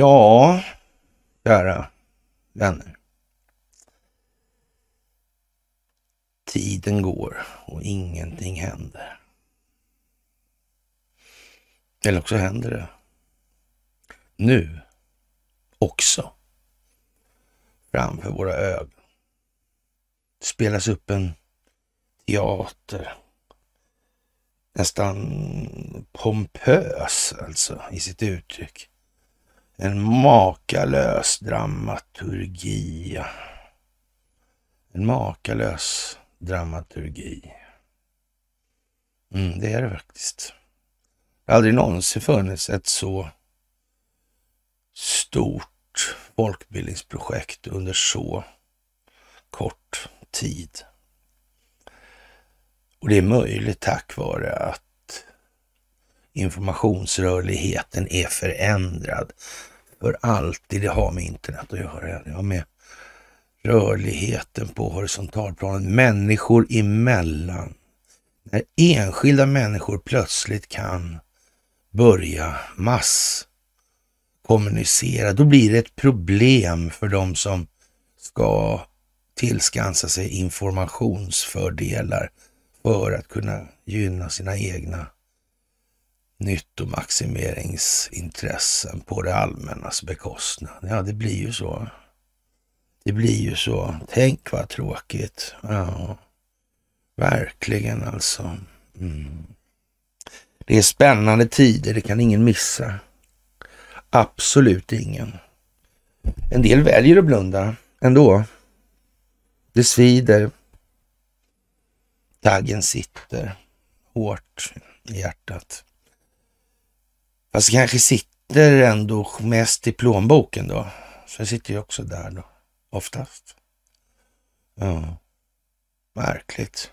Ja, kära vänner. Tiden går och ingenting händer. Eller också händer det. Nu. Också. Framför våra ögon. Spelas upp en teater. Nästan pompös alltså i sitt uttryck. En makalös dramaturgi. En makalös dramaturgi. Mm, det är det faktiskt. Det har aldrig någonsin funnits ett så stort folkbildningsprojekt under så kort tid. Och det är möjligt tack vare att informationsrörligheten är förändrad för alltid Det har med internet att göra. Det har med rörligheten på horisontalplanen, människor emellan. När enskilda människor plötsligt kan börja mass kommunicera, då blir det ett problem för de som ska tillskansa sig informationsfördelar för att kunna gynna sina egna nyttomaximeringsintressen på det allmännas bekostnad. Ja, det blir ju så. Det blir ju så. Tänk vad tråkigt. Ja, verkligen alltså. Mm. Det är spännande tider, det kan ingen missa. Absolut ingen. En del väljer att blunda ändå. Det svider. Taggen sitter hårt i hjärtat. Fast det kanske sitter ändå mest i plånboken då. Så det sitter ju också där då, oftast. Ja, märkligt.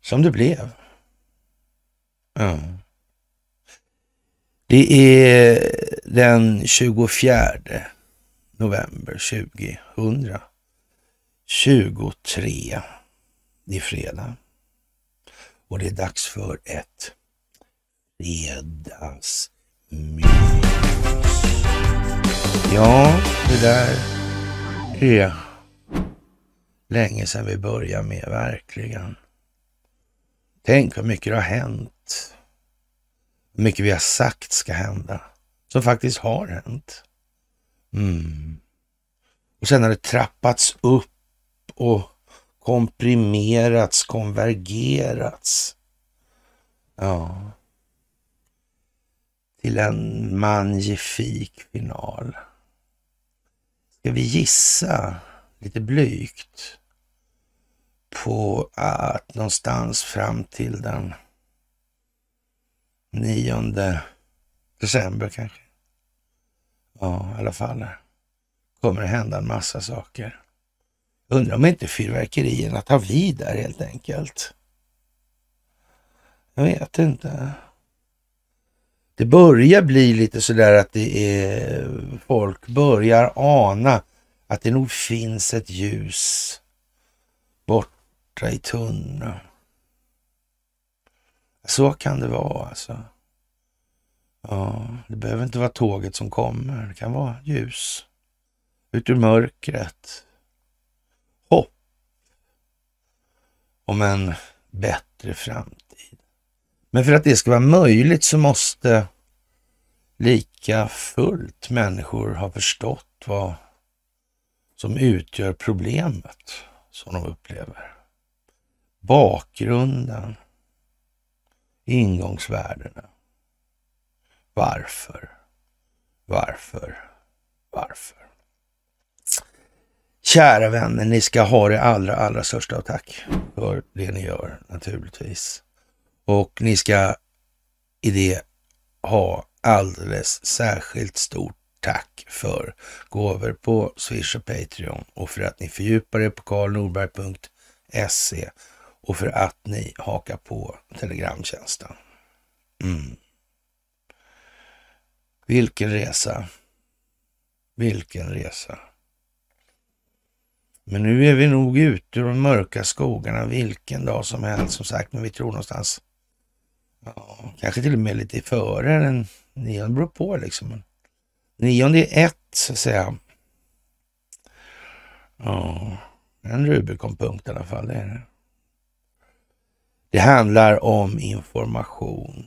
Som det blev. Ja. Det är den 24 november 2000. 23 är fredag. Och det är dags för ett fredagsmys. Ja, det där är länge sedan vi började med, verkligen. Tänk hur mycket det har hänt. Hur mycket vi har sagt ska hända. Som faktiskt har hänt. Mm. Och sen har det trappats upp och komprimerats, konvergerats. Ja till en magnifik final. Ska vi gissa lite blygt på att någonstans fram till den 9 december kanske. Ja, i alla fall. Kommer det hända en massa saker. Undrar om inte fyrverkerierna tar vid där helt enkelt. Jag vet inte det börjar bli lite sådär att det är, folk börjar ana att det nog finns ett ljus borta i tunna. Så kan det vara alltså. Ja, det behöver inte vara tåget som kommer. Det kan vara ljus. Ut ur mörkret. Hopp om en bättre framtid. Men för att det ska vara möjligt så måste lika fullt människor ha förstått vad som utgör problemet som de upplever. Bakgrunden, ingångsvärdena. Varför, varför, varför? Kära vänner, ni ska ha det allra, allra största av tack för det ni gör naturligtvis. Och ni ska i det ha alldeles särskilt stort tack för gåvor på Swish och Patreon och för att ni fördjupar er på karlnorberg.se och för att ni hakar på Telegramtjänsten. Mm. Vilken resa. Vilken resa. Men nu är vi nog ute ur de mörka skogarna vilken dag som helst som sagt, men vi tror någonstans Ja, kanske till och med lite före den nionde. Det beror på liksom. Nionde är ett så att säga. Ja, en Rubikonpunkt i alla fall. Det, är det. det handlar om information.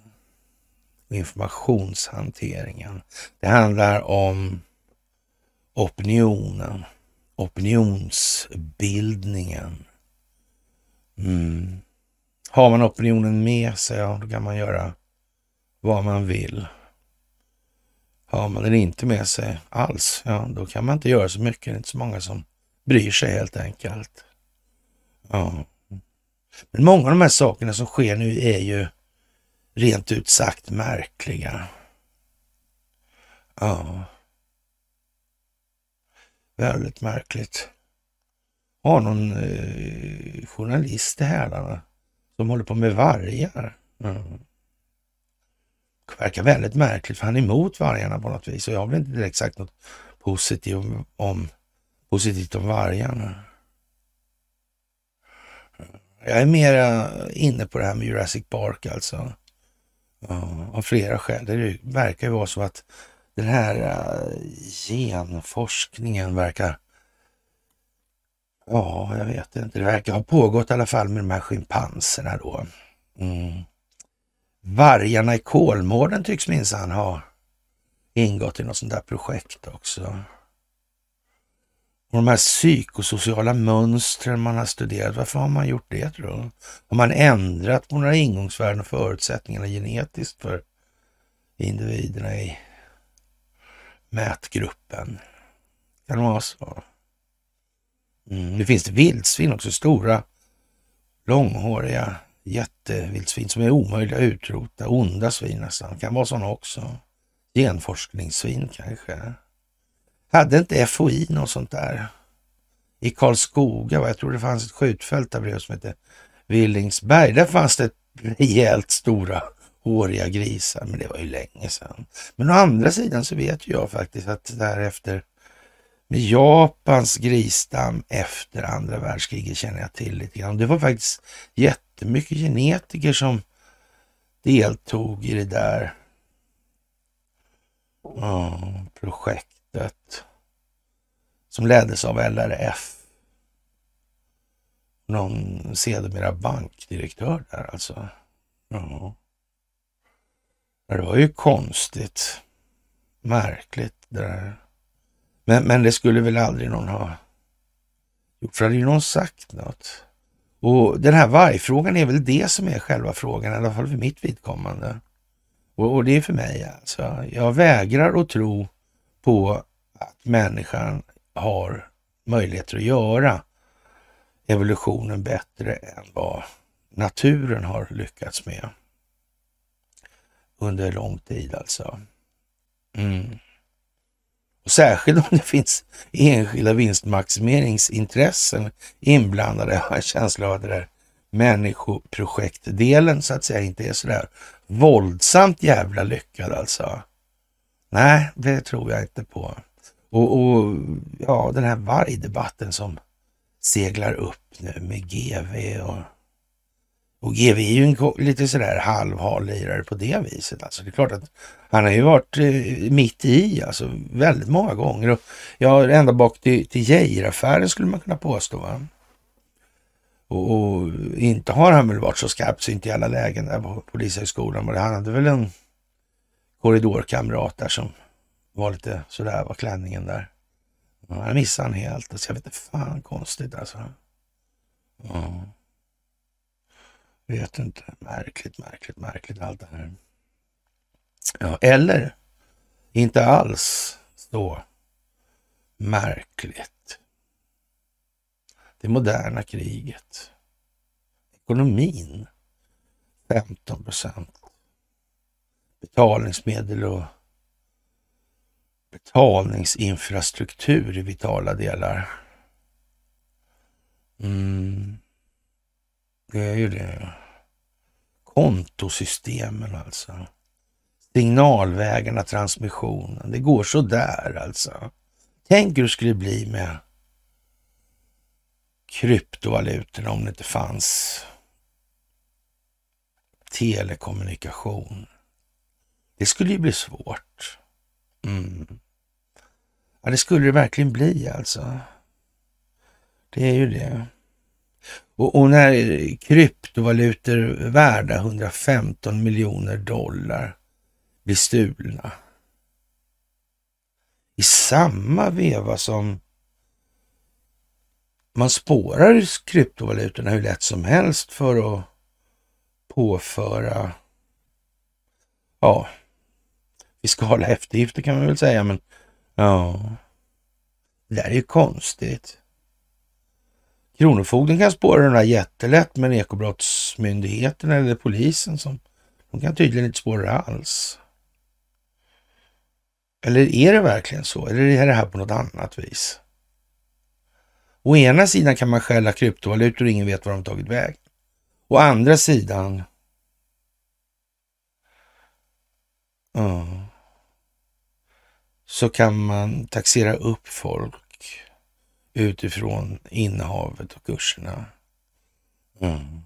Informationshanteringen. Det handlar om opinionen. Opinionsbildningen. Mm. Har man opinionen med sig, ja, då kan man göra vad man vill. Har man den inte med sig alls, ja, då kan man inte göra så mycket. Det är inte så många som bryr sig helt enkelt. Ja. Men många av de här sakerna som sker nu är ju rent ut sagt märkliga. Ja. Väldigt märkligt. Har någon eh, journalist i hälarna? som håller på med vargar. Mm. Det verkar väldigt märkligt, för han är emot vargarna på något vis och jag har väl inte direkt sagt något positivt om, om, positivt om vargarna. Jag är mera inne på det här med Jurassic Park alltså. Ja, av flera skäl. Det verkar ju vara så att den här äh, genforskningen verkar Ja, jag vet inte. Det verkar ha pågått i alla fall med de här schimpanserna då. Mm. Vargarna i Kolmården tycks minsann ha ingått i något sånt där projekt också. Och de här psykosociala mönstren man har studerat, varför har man gjort det tror du? Har man ändrat på några ingångsvärden och förutsättningarna genetiskt för individerna i mätgruppen? Kan det vara så? Mm, nu finns det vildsvin också, stora långhåriga jättevildsvin som är omöjliga att utrota, onda svin nästan, kan vara sådana också. Genforskningssvin kanske. Hade inte FOI något sånt där? I Karlskoga, jag tror det fanns ett skjutfält där bredvid som hette Villingsberg. Där fanns det rejält stora håriga grisar, men det var ju länge sedan. Men å andra sidan så vet jag faktiskt att därefter med Japans grisstam efter andra världskriget känner jag till lite grann. Det var faktiskt jättemycket genetiker som deltog i det där oh, projektet som leddes av LRF. Någon sedermera bankdirektör där alltså. Oh. Det var ju konstigt. Märkligt det där. Men, men det skulle väl aldrig någon ha gjort, för hade ju någon sagt något. Och den här vargfrågan är väl det som är själva frågan, i alla fall för mitt vidkommande. Och, och det är för mig alltså. Jag vägrar att tro på att människan har möjligheter att göra evolutionen bättre än vad naturen har lyckats med under lång tid alltså. Mm. Särskilt om det finns enskilda vinstmaximeringsintressen inblandade. Jag har en känsla av att det där människoprojektdelen så att säga inte är sådär våldsamt jävla lyckad alltså. Nej, det tror jag inte på. Och, och ja, den här vargdebatten som seglar upp nu med GV och och GW är ju en lite sådär halvhal lirare på det viset. Alltså det är klart att han har ju varit eh, mitt i alltså väldigt många gånger. Och, ja, ända bak till, till Geijeraffären skulle man kunna påstå. Va? Och, och, inte har han väl varit så skarpsynt i alla lägen där på Polishögskolan. han hade väl en korridorkamrat där som var lite sådär, var klänningen där. Han missade han helt. Alltså, jag vet inte fan konstigt alltså. Ja. Vet inte. Märkligt, märkligt, märkligt allt det här. Ja, eller inte alls så märkligt. Det moderna kriget. Ekonomin 15 procent. Betalningsmedel och betalningsinfrastruktur i vitala delar. Mm. Det är ju det. Kontosystemen alltså. Signalvägarna, transmissionen. Det går så där alltså. Tänk hur det skulle bli med kryptovalutorna om det inte fanns telekommunikation. Det skulle ju bli svårt. Mm. Ja, det skulle det verkligen bli alltså. Det är ju det. Och, och när kryptovalutor värda 115 miljoner dollar blir stulna. I samma veva som man spårar kryptovalutorna hur lätt som helst för att påföra ja, fiskala eftergifter kan man väl säga. Men ja, det där är ju konstigt. Kronofogden kan spåra den där jättelätt, men Ekobrottsmyndigheten eller polisen som, de kan tydligen inte spåra det alls. Eller är det verkligen så? Eller är det här på något annat vis? Å ena sidan kan man skälla kryptovalutor och ingen vet var de tagit väg. Å andra sidan... Uh, så kan man taxera upp folk utifrån innehavet och kurserna. Mm.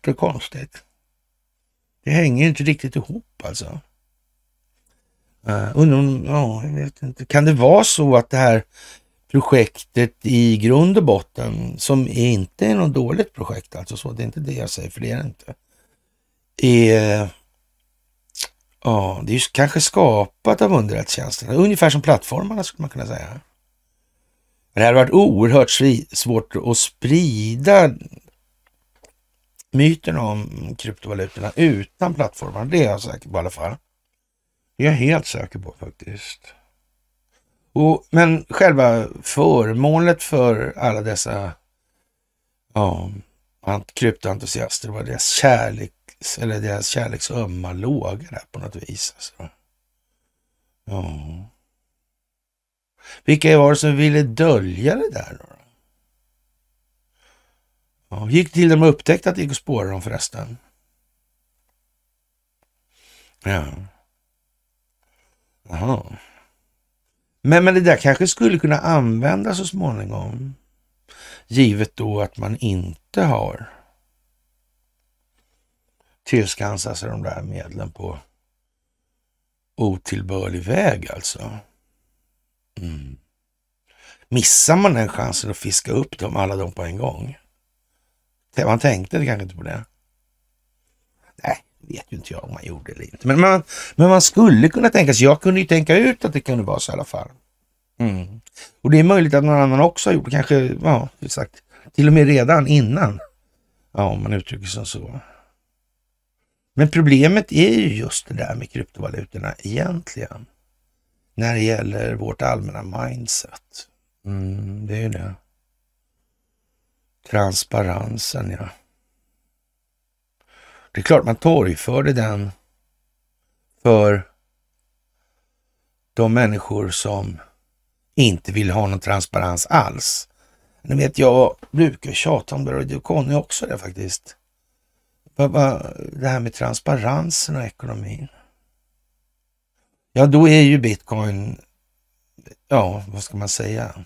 Det är konstigt. Det hänger inte riktigt ihop alltså. Uh, undrar ja, jag vet inte. Kan det vara så att det här projektet i grund och botten, som inte är något dåligt projekt alltså, så det är inte det jag säger, för det är det inte. Är, ja, det är kanske skapat av underrättelsetjänsterna, ungefär som plattformarna skulle man kunna säga det hade varit oerhört svårt att sprida myten om kryptovalutorna utan plattformar. Det är jag säker på i alla fall. Det är jag helt säker på faktiskt. Och, men själva förmålet för alla dessa ja, kryptoentusiaster var deras kärlek eller deras kärleks ömma låga på något vis. Alltså. Ja. Vilka var det som ville dölja det där? Då? Ja, gick till de upptäckte att det gick att spåra dem förresten. Ja. Jaha. Men, men det där kanske skulle kunna användas så småningom. Givet då att man inte har tillskansat sig de där medlen på otillbörlig väg alltså. Mm. Missar man den chansen att fiska upp dem, alla dem på en gång? Man tänkte kanske inte på det. Nej, vet ju inte jag om man gjorde eller inte. Men man, men man skulle kunna tänka sig, jag kunde ju tänka ut att det kunde vara så i alla fall. Mm. Och det är möjligt att någon annan också har gjort det, kanske, ja, exakt. Till och med redan innan. Ja, om man uttrycker sig så. Men problemet är ju just det där med kryptovalutorna egentligen när det gäller vårt allmänna mindset. Mm, det är ju det. Transparensen, ja. Det är klart man torgförde den för de människor som inte vill ha någon transparens alls. Ni vet, jag brukar tjata om det och du Conny också det faktiskt. Det här med transparensen och ekonomin ja då är ju bitcoin, ja vad ska man säga,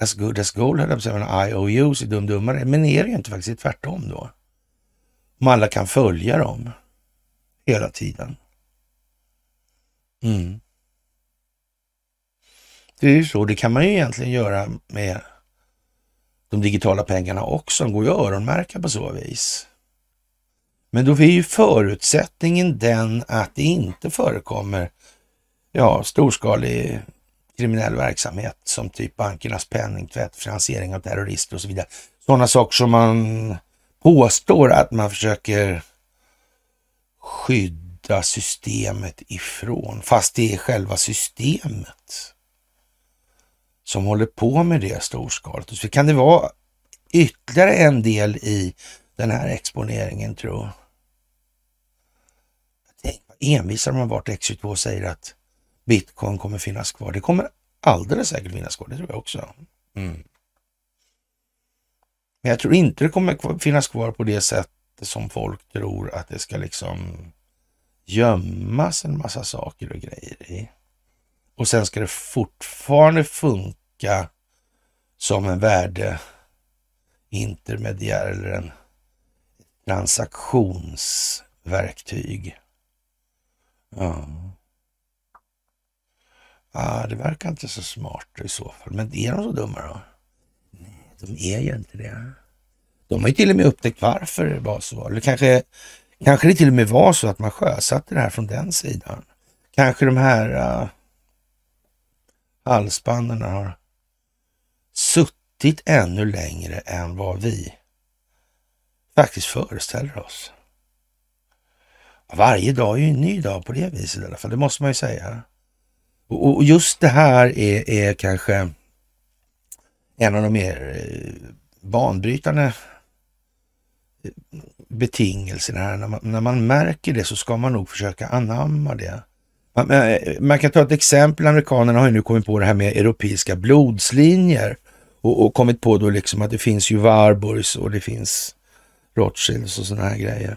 as good as gold höll jag på att IOUs är dum dummare, men är det ju inte faktiskt tvärtom då. Om alla kan följa dem hela tiden. Mm. Det är ju så, det kan man ju egentligen göra med de digitala pengarna också. De går ju att öronmärka på så vis. Men då är ju förutsättningen den att det inte förekommer ja, storskalig kriminell verksamhet som typ bankernas penningtvätt, finansiering av terrorister och så vidare. Sådana saker som man påstår att man försöker skydda systemet ifrån, fast det är själva systemet som håller på med det storskaligt. så kan det vara ytterligare en del i den här exponeringen, tror jag envisar man varit X22 och säger att bitcoin kommer finnas kvar. Det kommer alldeles säkert finnas kvar, det tror jag också. Mm. Men jag tror inte det kommer finnas kvar på det sätt som folk tror att det ska liksom gömmas en massa saker och grejer i. Och sen ska det fortfarande funka som en värdeintermediär eller en transaktionsverktyg. Ja. Ah, det verkar inte så smart i så fall. Men är de så dumma då? Nej, de är ju inte det. De har ju till och med upptäckt varför det var så. Eller kanske, kanske det till och med var så att man sjösatte det här från den sidan. Kanske de här uh, äh, halsbanden har suttit ännu längre än vad vi faktiskt föreställer oss. Varje dag är ju en ny dag på det viset i alla fall, det måste man ju säga. Och, just det här är, är, kanske en av de mer eh, banbrytande eh, betingelserna När man, när man märker det så ska man nog försöka anamma det. Man, eh, man kan ta ett exempel, amerikanerna har ju nu kommit på det här med europeiska blodslinjer och, och kommit på då liksom att det finns ju Warburgs och det finns Rothschilds och sådana här grejer.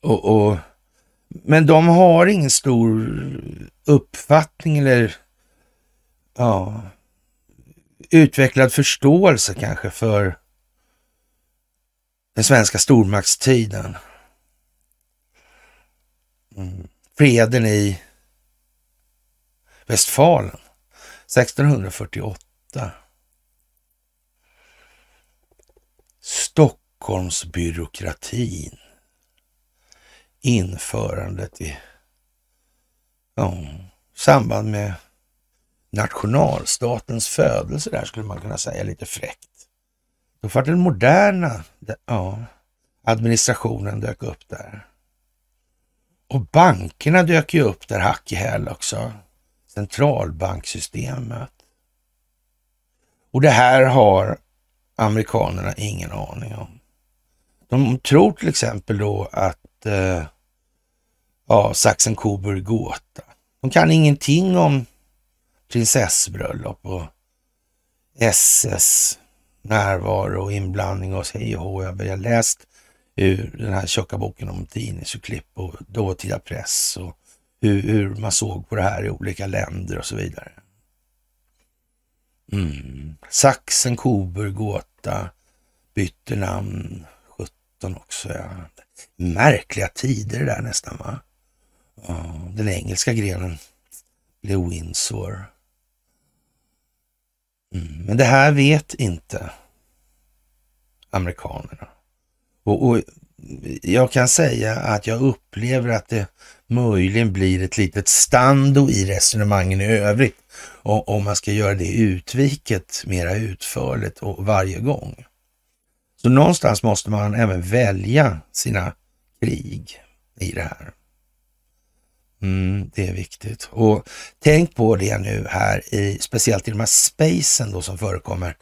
Och, och, men de har ingen stor uppfattning eller ja, utvecklad förståelse kanske för den svenska stormaktstiden. Mm. Freden i Westfalen 1648. Stockholmsbyråkratin införandet i ja, samband med nationalstatens födelse där skulle man kunna säga lite fräckt. Då var den moderna ja, administrationen dök upp där. Och bankerna dök ju upp där hack i häl också. Centralbanksystemet. Och det här har amerikanerna ingen aning om. De tror till exempel då att eh, ja, Sachsen-Coburg gåta. De kan ingenting om prinsessbröllop och SS närvaro och inblandning och hej och hå. Jag har läst ur den här tjocka boken om tidningsurklipp och dåtida press och hur, hur, man såg på det här i olika länder och så vidare. Mm. sachsen coburg Gåta, bytte namn 17 också. Ja. Märkliga tider där nästan va. Den engelska grenen blev Windsor. Mm, men det här vet inte amerikanerna. Och, och, jag kan säga att jag upplever att det möjligen blir ett litet stando i resonemangen i övrigt. Om man ska göra det utviket mera utförligt och varje gång. Så någonstans måste man även välja sina krig i det här. Mm, det är viktigt. Och tänk på det nu här, i, speciellt i de här spacen då som förekommer.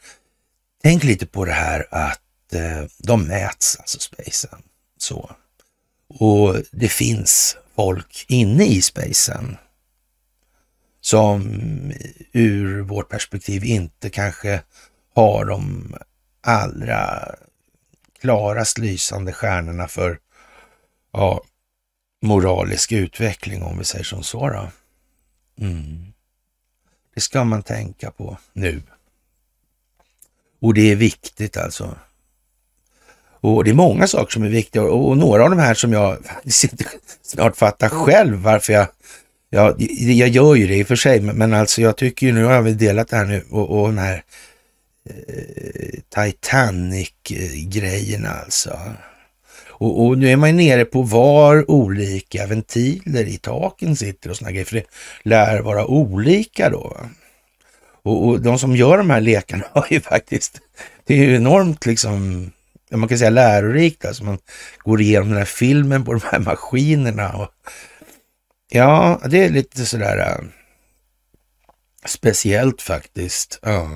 Tänk lite på det här att eh, de mäts, alltså spacen. Så. Och det finns folk inne i spacen som ur vårt perspektiv inte kanske har de allra klarast lysande stjärnorna för ja, moralisk utveckling, om vi säger som så. Då. Mm. Det ska man tänka på nu. Och det är viktigt alltså. Och Det är många saker som är viktiga och några av de här som jag snart fattar själv varför jag... Jag, jag gör ju det i och för sig, men alltså jag tycker ju, nu har jag väl delat det här nu och, och den här Eh, Titanic-grejerna alltså. Och, och, nu är man ju nere på var olika ventiler i taken sitter och såna grejer, för det lär vara olika då. Och, och, de som gör de här lekarna har ju faktiskt, det är ju enormt liksom, man kan säga lärorikt, alltså man går igenom den här filmen på de här maskinerna. Och, ja, det är lite sådär äh, speciellt faktiskt. Ja.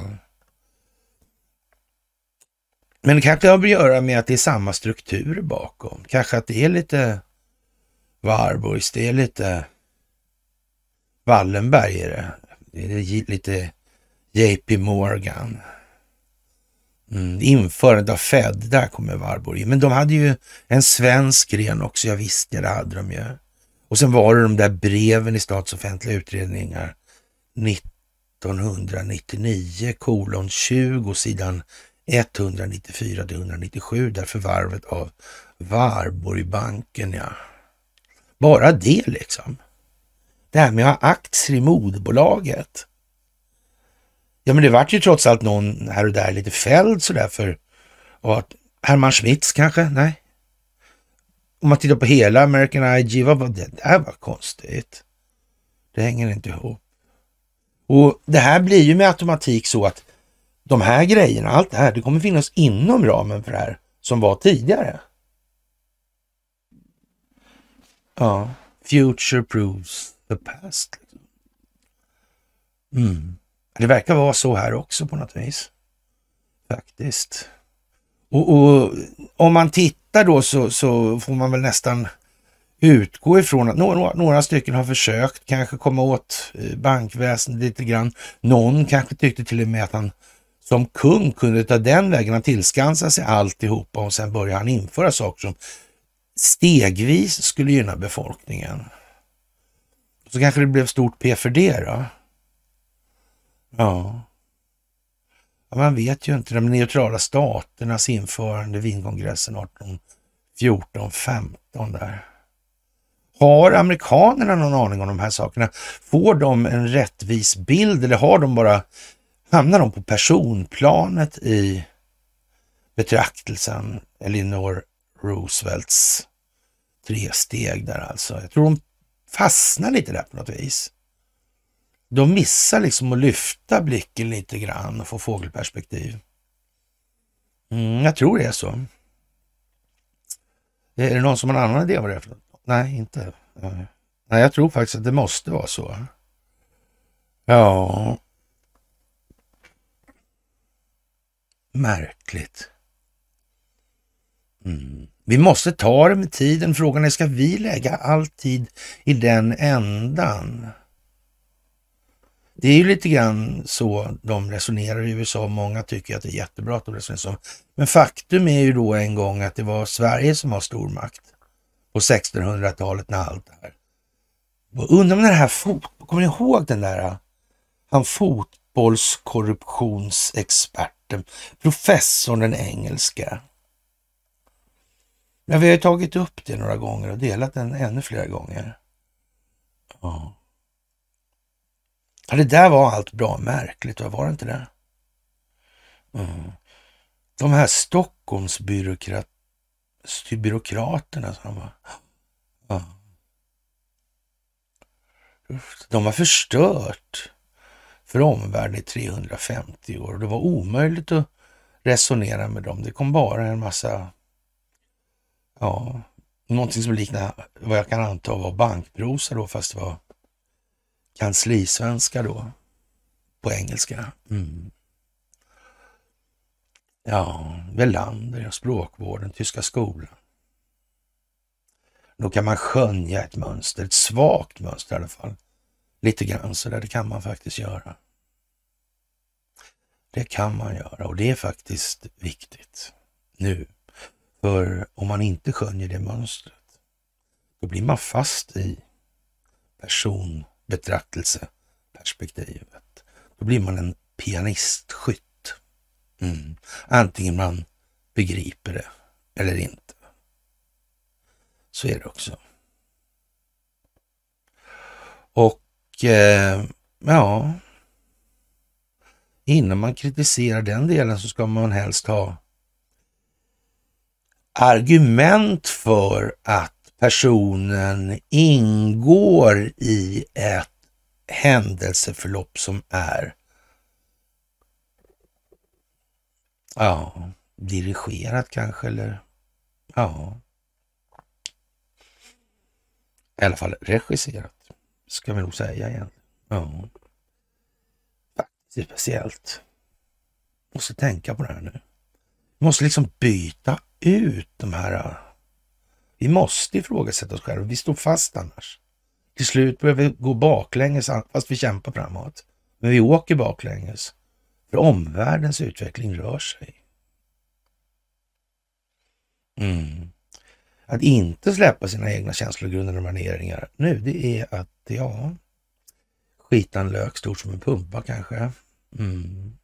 Men det kanske har att göra med att det är samma struktur bakom. Kanske att det är lite Warburgs, det är lite Wallenberg är det. Det är lite JP Morgan. Mm, införandet av Fed, där kommer Warburg Men de hade ju en svensk gren också, jag visste det hade de ju. Och sen var det de där breven i statsoffentliga utredningar 1999 kolon 20 sidan 194 till 197 där förvärvet av Varborgbanken. Ja. Bara det liksom. Det här med att ha aktier i moderbolaget. Ja, men det vart ju trots allt någon här och där lite fälld sådär för och att Herman Schmitz kanske? Nej. Om man tittar på hela American IG, vad var det där var konstigt. Det hänger inte ihop. Och det här blir ju med automatik så att de här grejerna, allt det här, det kommer finnas inom ramen för det här som var tidigare. Ja, future proves the past. Mm. Det verkar vara så här också på något vis. Faktiskt. Och, och om man tittar då så, så, får man väl nästan utgå ifrån att några, några stycken har försökt kanske komma åt eh, bankväsendet lite grann. Någon kanske tyckte till och med att han som kung kunde ta den vägen, han tillskansade sig alltihopa och sen började han införa saker som stegvis skulle gynna befolkningen. Så kanske det blev stort P för det då. Ja. ja man vet ju inte. De neutrala staternas införande, Wienkongressen 1814, 15 där. Har amerikanerna någon aning om de här sakerna? Får de en rättvis bild eller har de bara hamnar de på personplanet i betraktelsen Eleanor Roosevelts tre steg där alltså. Jag tror de fastnar lite där på något vis. De missar liksom att lyfta blicken lite grann och få fågelperspektiv. Mm, jag tror det är så. Eh, är det någon som har en annan idé vad det är för något? Nej, inte. Eh, nej, jag tror faktiskt att det måste vara så. Ja, Märkligt. Mm. Vi måste ta det med tiden. Frågan är, ska vi lägga all tid i den ändan? Det är ju lite grann så de resonerar i USA. Många tycker att det är jättebra att de resonerar så. Men faktum är ju då en gång att det var Sverige som var stormakt på 1600-talet när allt det här... undrar om den här fot... Kommer ni ihåg den där? Han fot fotbollskorruptionsexperten, professorn den engelska. Men vi har tagit upp det några gånger och delat den ännu fler gånger. Ja. ja det där var allt bra märkligt, var det inte det? Mm. De här Stockholmsbyråkraterna byråkraterna. de var. Ja. De har förstört för omvärlden i 350 år. Det var omöjligt att resonera med dem. Det kom bara en massa, ja, någonting som liknar vad jag kan anta var bankprosa då, fast det var kanslisvenska då, på engelska. Mm. Ja, Welander, språkvården, Tyska skolan. Då kan man skönja ett mönster, ett svagt mönster i alla fall. Lite grann så där, det kan man faktiskt göra. Det kan man göra och det är faktiskt viktigt nu. För om man inte skönjer det mönstret, då blir man fast i personbetraktelseperspektivet. Då blir man en pianistskytt. Mm. Antingen man begriper det eller inte. Så är det också. Och eh, ja, innan man kritiserar den delen så ska man helst ha argument för att personen ingår i ett händelseförlopp som är ja, dirigerat kanske eller ja, i alla fall regisserat ska vi nog säga igen. Ja speciellt. Måste tänka på det här nu. Vi måste liksom byta ut de här... Äh, vi måste ifrågasätta oss själva. Vi står fast annars. Till slut börjar vi gå baklänges fast vi kämpar framåt. Men vi åker baklänges. För omvärldens utveckling rör sig. Mm. Att inte släppa sina egna känslogrunder och värderingar nu, det är att, ja, skita en lök stort som en pumpa kanske. Mm.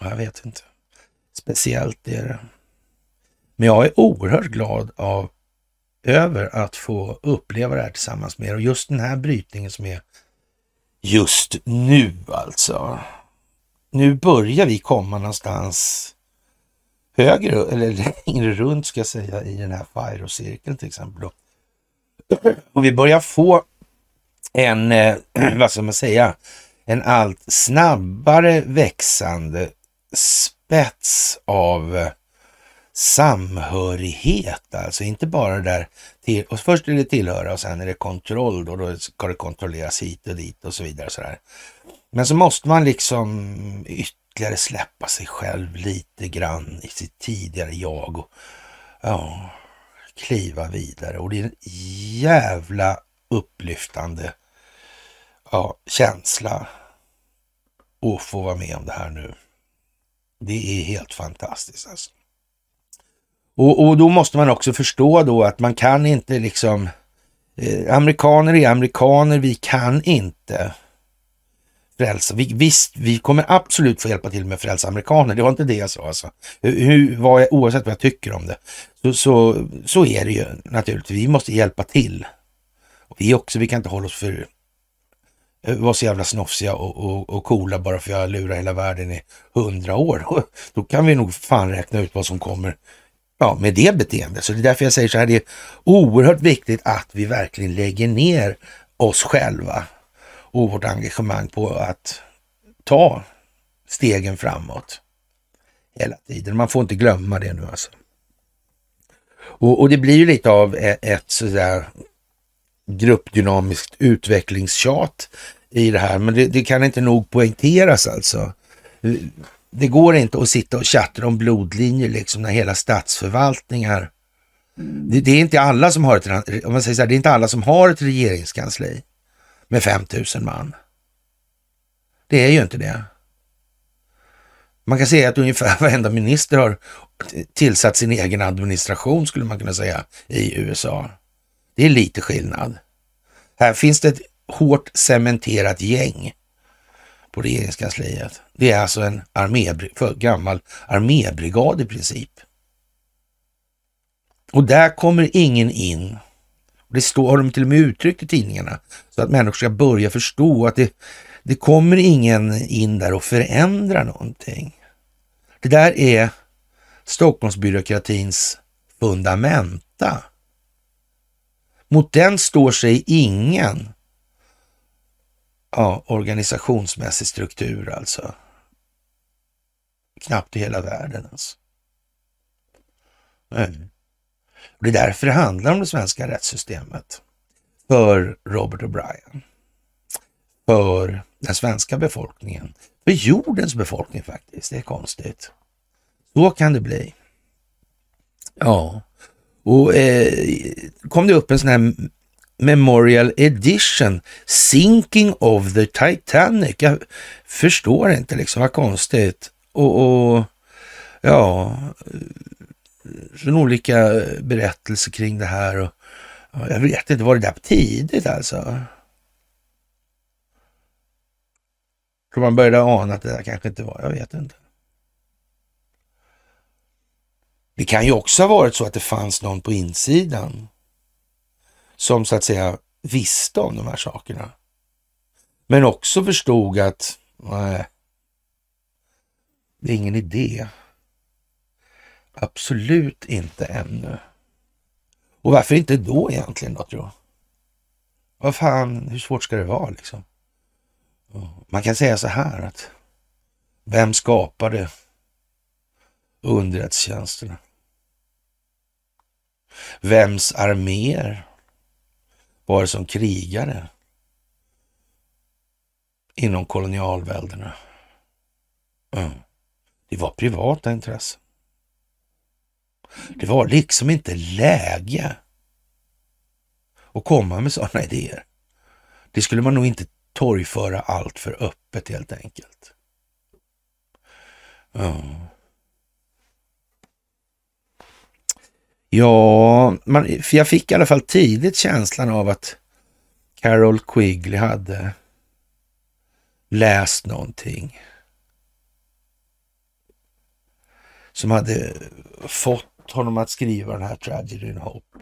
Jag vet inte. Speciellt är det. Men jag är oerhört glad av, över att få uppleva det här tillsammans med er och just den här brytningen som är just nu alltså. Nu börjar vi komma någonstans högre eller längre runt ska jag säga i den här FIRO-cirkeln till exempel. Då. Och vi börjar få en, eh, vad ska man säga, en allt snabbare växande spets av eh, samhörighet, alltså inte bara där till, och först är det tillhöra och sen är det kontroll och då ska det kontrolleras hit och dit och så vidare. Och så där. Men så måste man liksom ytterligare släppa sig själv lite grann i sitt tidigare jag och ja, kliva vidare och det är en jävla upplyftande ja, känsla att få vara med om det här nu. Det är helt fantastiskt alltså. Och, och då måste man också förstå då att man kan inte liksom, eh, amerikaner är amerikaner, vi kan inte frälsa. Vi, visst, vi kommer absolut få hjälpa till med att frälsa amerikaner, det var inte det jag sa alltså. Hur, vad jag, oavsett vad jag tycker om det, så, så, så är det ju naturligtvis. Vi måste hjälpa till. Och vi också, vi kan inte hålla oss för Eh, var så jävla snofsiga och, och, och coola bara för jag lurar hela världen i hundra år. Då kan vi nog fan räkna ut vad som kommer ja, med det beteendet. Så det är därför jag säger så här, det är oerhört viktigt att vi verkligen lägger ner oss själva och vårt engagemang på att ta stegen framåt hela tiden. Man får inte glömma det nu alltså. Och, och det blir ju lite av e- ett, ett sådär gruppdynamiskt utvecklingstjat i det här, men det, det, kan inte nog poängteras alltså. Det går inte att sitta och chatta om blodlinjer liksom när hela statsförvaltningar det, det, är inte alla som har ett, om man säger här, det är inte alla som har ett regeringskansli med 5000 man. Det är ju inte det. Man kan säga att ungefär varenda minister har tillsatt sin egen administration skulle man kunna säga i USA. Det är lite skillnad. Här finns det ett hårt cementerat gäng på regeringskansliet. Det är alltså en armé, gammal armébrigad i princip. Och där kommer ingen in. Det står, har de till och med uttryckt i tidningarna, så att människor ska börja förstå att det, det kommer ingen in där och förändrar någonting. Det där är Stockholmsbyråkratins fundamenta. Mot den står sig ingen ja, organisationsmässig struktur alltså. Knappt i hela världen alltså. Mm. Det är därför det handlar om det svenska rättssystemet. För Robert O'Brien. För den svenska befolkningen. För jordens befolkning faktiskt. Det är konstigt. Så kan det bli. Ja. Och eh, kom det upp en sån här Memorial Edition, Sinking of the Titanic. Jag förstår inte liksom, vad konstigt. Och, och ja, från olika berättelser kring det här. Och, jag vet inte, var det där tidigt alltså? Tror man började ana att det där kanske inte var, jag vet inte. Det kan ju också ha varit så att det fanns någon på insidan som så att säga visste om de här sakerna. Men också förstod att nej, det är ingen idé. Absolut inte ännu. Och varför inte då egentligen då, tror jag? Vad fan, hur svårt ska det vara liksom? Man kan säga så här att vem skapade underrättelsetjänsterna? Vems arméer var det som krigade inom kolonialväldena? Mm. Det var privata intressen. Det var liksom inte läge att komma med sådana idéer. Det skulle man nog inte torgföra allt för öppet helt enkelt. Mm. Ja, man, jag fick i alla fall tidigt känslan av att Carol Quigley hade läst någonting. Som hade fått honom att skriva den här Tragedy in Hope.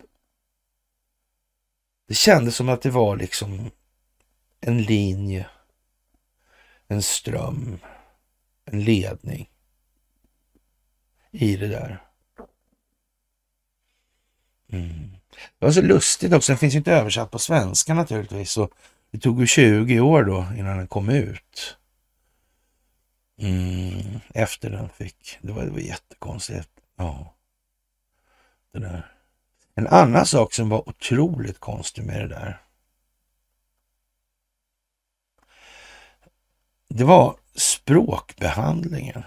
Det kändes som att det var liksom en linje, en ström, en ledning i det där. Mm. Det var så lustigt också, den finns ju inte översatt på svenska naturligtvis. Så det tog ju 20 år då innan den kom ut. Mm. Efter den fick, det var, det var jättekonstigt. Ja. Det där. En annan sak som var otroligt konstig med det där. Det var språkbehandlingen.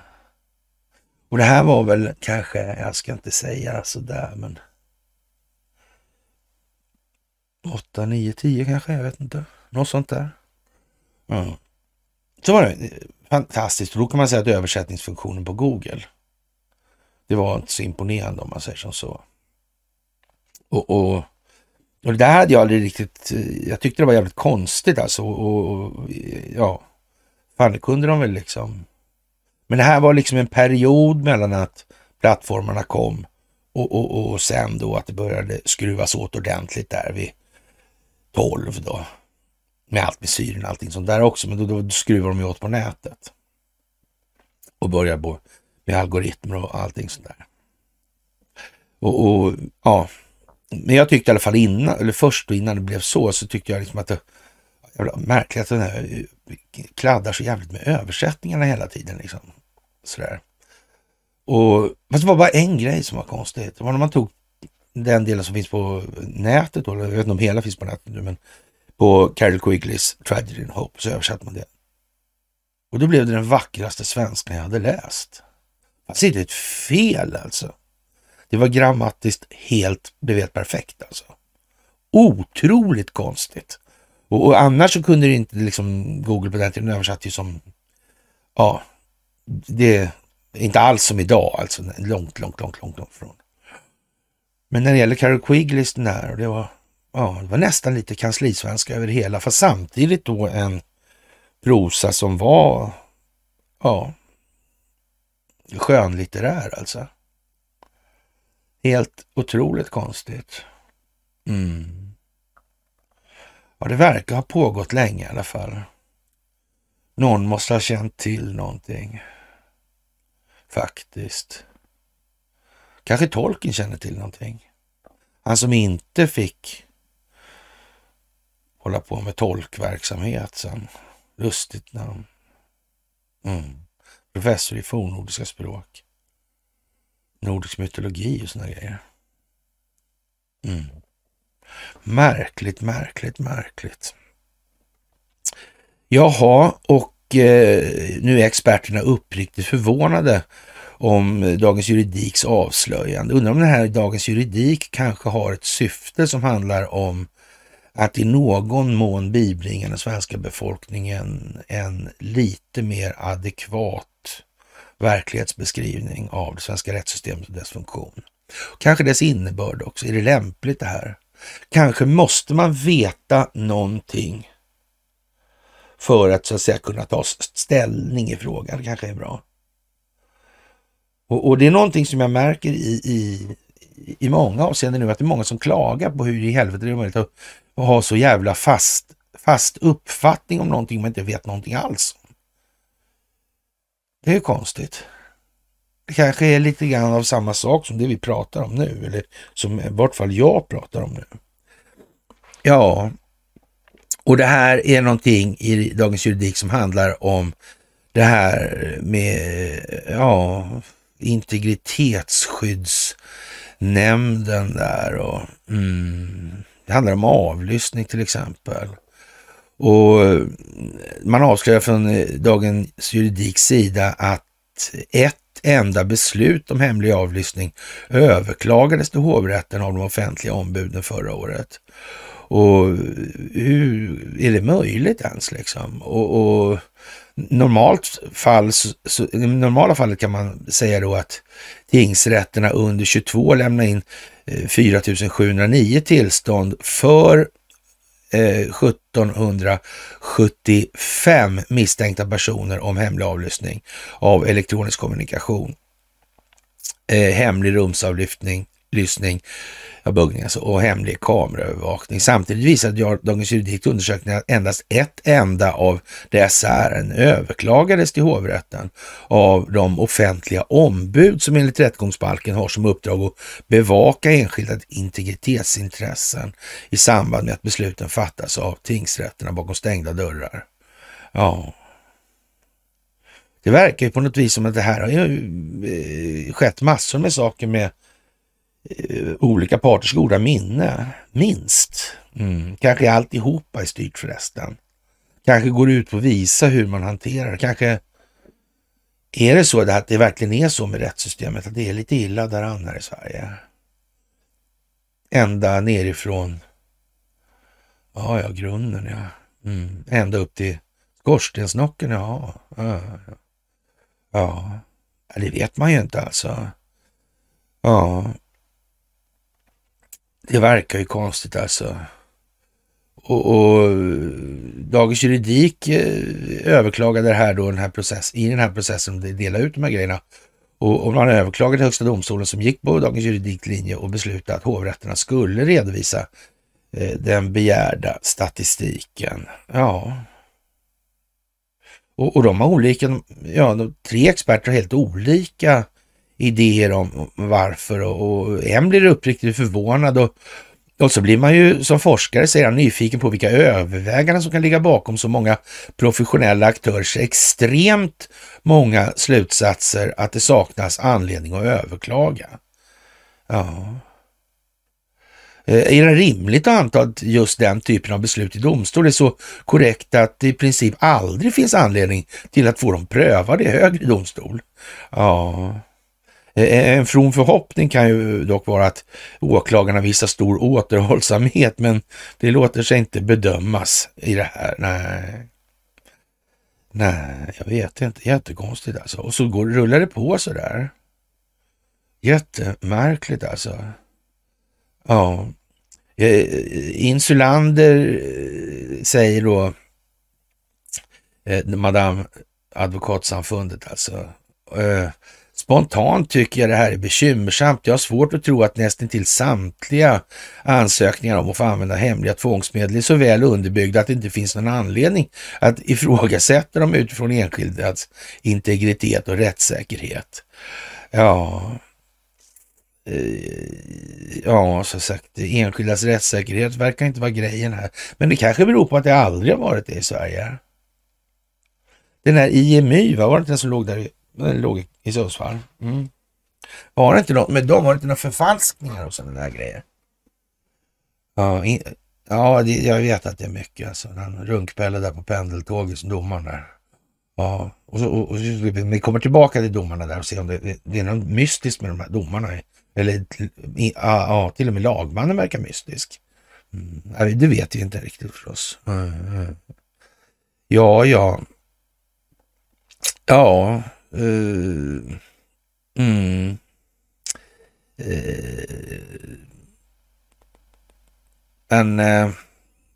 Och det här var väl kanske, jag ska inte säga sådär, men 8, 9, 10 kanske, jag vet inte. Något sånt där. Mm. Så var det fantastiskt. då kan man säga att översättningsfunktionen på Google, det var inte så imponerande om man säger som så. Och, och, och det där hade jag aldrig riktigt, jag tyckte det var jävligt konstigt alltså. Och, och ja, fan det kunde de väl liksom. Men det här var liksom en period mellan att plattformarna kom och, och, och sen då att det började skruvas åt ordentligt där vid 12 då. Med allt med syren och allting sånt där också. Men då, då skruvar de ju åt på nätet. Och börjar på, med algoritmer och allting sånt där. Och, och, ja, men jag tyckte i alla fall innan, eller först och innan det blev så, så tyckte jag liksom att det var märkligt att den här kladdar så jävligt med översättningarna hela tiden. Liksom. Sådär. Och, fast det var bara en grej som var konstigt. Det var när man tog den delen som finns på nätet, då, jag vet inte om hela finns på nätet nu, men på Carol Quigleys Tragedy and Hope så översatte man det. Och då blev det den vackraste svenskan jag hade läst. Fanns inte ett fel alltså. Det var grammatiskt helt, du vet, perfekt alltså. Otroligt konstigt. Och, och annars så kunde det inte liksom, Google på den tiden översatte ju som, ja, det är inte alls som idag alltså, långt, långt, långt, långt, långt från. Men när det gäller Carol Quigleys den här, det var, ja, det var nästan lite kanslisvenska över det hela, fast samtidigt då en prosa som var, ja, skönlitterär alltså. Helt otroligt konstigt. Mm. Ja, det verkar ha pågått länge i alla fall. Någon måste ha känt till någonting. Faktiskt. Kanske tolken känner till någonting. Han som inte fick hålla på med tolkverksamhet sen. Lustigt namn. Mm. Professor i fornnordiska språk. Nordisk mytologi och såna grejer. Mm. Märkligt, märkligt, märkligt. Jaha, och eh, nu är experterna uppriktigt förvånade om Dagens Juridiks avslöjande. Undrar om den här Dagens Juridik kanske har ett syfte som handlar om att i någon mån bibringa den svenska befolkningen en lite mer adekvat verklighetsbeskrivning av det svenska rättssystemet och dess funktion. Kanske dess innebörd också. Är det lämpligt det här? Kanske måste man veta någonting för att så att säga kunna ta ställning i frågan. Det kanske är bra. Och, och, det är någonting som jag märker i, i, i många avseenden nu, att det är många som klagar på hur i helvete det är möjligt att, att ha så jävla fast, fast uppfattning om någonting man inte vet någonting alls Det är ju konstigt. Det kanske är lite grann av samma sak som det vi pratar om nu, eller som i vart fall jag pratar om nu. Ja, och det här är någonting i Dagens Juridik som handlar om det här med, ja, integritetsskyddsnämnden där. Och, mm, det handlar om avlyssning till exempel. Och eh, man avslöjar från eh, Dagens Juridiks sida att ett enda beslut om hemlig avlyssning överklagades till hovrätten av de offentliga ombuden förra året. Och eh, hur är det möjligt ens liksom? Och, och normalt fall, så, i normala fallet kan man säga då att tingsrätterna under 22 lämnar in 4709 eh, tillstånd för 1775 eh, misstänkta personer om hemlig avlyssning av elektronisk kommunikation, eh, hemlig rumsavlyftning avlyssning, ja, buggning alltså, och hemlig kameraövervakning. Samtidigt visade jag Dagens Juridiks undersökning att endast ett enda av dessa ärenden överklagades till hovrätten av de offentliga ombud som enligt rättegångsbalken har som uppdrag att bevaka enskilda integritetsintressen i samband med att besluten fattas av tingsrätterna bakom stängda dörrar. Ja, det verkar ju på något vis som att det här har ju eh, skett massor med saker med Eh, olika parters goda minne, minst. Mm. Kanske alltihopa är styrt förresten. Kanske går det ut på att visa hur man hanterar det. Kanske är det så att det verkligen är så med rättssystemet, att det är lite illa däran här i Sverige. Ända nerifrån, ja, ja, grunden, ja. Mm. Ända upp till skorstensnocken, ja. ja. Ja, det vet man ju inte alltså. Ja, det verkar ju konstigt alltså. Och, och Dagens Juridik eh, överklagade det här då, den här process, i den här processen, de delade ut de här grejerna. Och, och man överklagade till Högsta domstolen som gick på Dagens Juridik linje och beslutade att hovrätterna skulle redovisa eh, den begärda statistiken. Ja. Och, och de har olika, ja, de, tre experter har helt olika idéer om varför och, och en blir uppriktigt förvånad och, och så blir man ju som forskare sedan nyfiken på vilka överväganden som kan ligga bakom så många professionella aktörers extremt många slutsatser att det saknas anledning att överklaga. Ja. Eh, är det rimligt att anta att just den typen av beslut i domstol är så korrekta att det i princip aldrig finns anledning till att få dem prövade i högre domstol? Ja. Eh, eh, en from förhoppning kan ju dock vara att åklagarna visar stor återhållsamhet, men det låter sig inte bedömas i det här. Nej, Nej jag vet inte. Jättekonstigt alltså. Och så går, rullar det på så där. Jättemärkligt alltså. Ja. Eh, Insulander säger då, Madame Advokatsamfundet alltså, Spontant tycker jag det här är bekymmersamt. Jag har svårt att tro att nästan till samtliga ansökningar om att få använda hemliga tvångsmedel är så väl underbyggda att det inte finns någon anledning att ifrågasätta dem utifrån enskildas integritet och rättssäkerhet. Ja, eh, ja, som sagt, enskildas rättssäkerhet verkar inte vara grejen här. Men det kanske beror på att det aldrig har varit det i Sverige. Den här IMY, vad var det inte den som låg där den låg i Sundsvall. Mm. Var det inte något med dem? Var det inte några förfalskningar och sådana där grejer? Ja, in, ja det, jag vet att det är mycket alltså. Den runkpelle där på pendeltåget som domaren där. Ja, och, så, och, och så, vi kommer tillbaka till domarna där och ser om det, det är något mystiskt med de här domarna. Eller i, ja, till och med lagmannen verkar mystisk. Mm, det vet vi inte riktigt förstås. Mm. Ja, ja. Ja, Uh, mm. uh, eh, men uh, eh,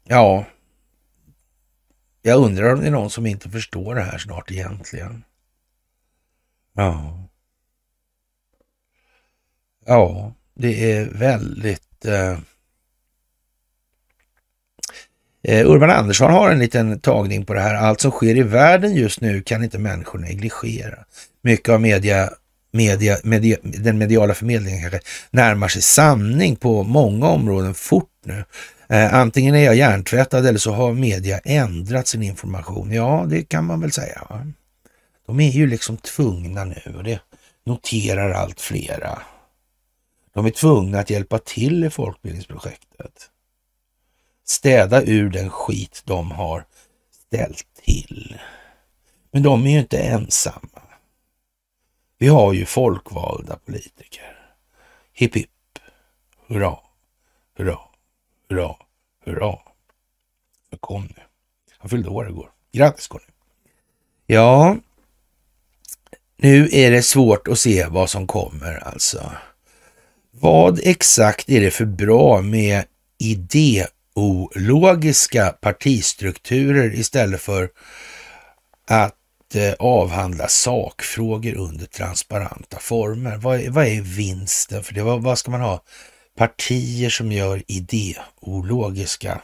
ja, jag undrar om det är någon som inte förstår det här snart egentligen. Ja. Ja, det är väldigt Eh, Urban Andersson har en liten tagning på det här. Allt som sker i världen just nu kan inte människor negligera. Mycket av media, media, media, den mediala förmedlingen kanske närmar sig sanning på många områden fort nu. Eh, antingen är jag hjärntvättad eller så har media ändrat sin information. Ja, det kan man väl säga. De är ju liksom tvungna nu och det noterar allt flera. De är tvungna att hjälpa till i folkbildningsprojektet städa ur den skit de har ställt till. Men de är ju inte ensamma. Vi har ju folkvalda politiker. Hipp hipp, hurra, hurra, hurra, hurra. För Conny. Han fyllde år igår. Grattis Conny! Ja, nu är det svårt att se vad som kommer alltså. Vad exakt är det för bra med idé ologiska partistrukturer istället för att eh, avhandla sakfrågor under transparenta former. Vad, är, vad är vinsten för det? Vad, vad ska man ha partier som gör idéologiska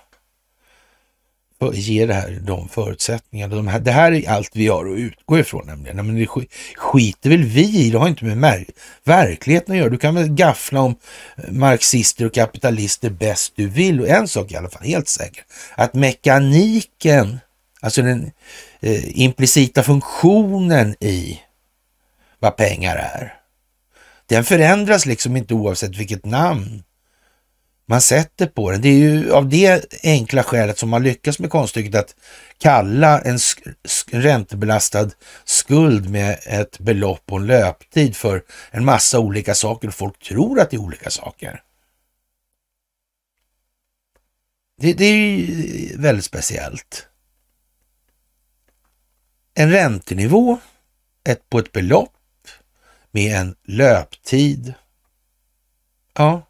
ge det här de förutsättningarna. De här, det här är allt vi har att utgå ifrån nämligen. Men det skiter väl vi i, det har inte med verkligheten att göra. Du kan väl gaffla om eh, marxister och kapitalister bäst du vill och en sak i alla fall helt säker, att mekaniken, alltså den eh, implicita funktionen i vad pengar är, den förändras liksom inte oavsett vilket namn man sätter på den. Det är ju av det enkla skälet som man lyckas med konststycket att kalla en, räntebelastad skuld med ett belopp och en löptid för en massa olika saker och folk tror att det är olika saker. Det, det är väldigt speciellt. En räntenivå ett, på ett belopp med en löptid. Ja,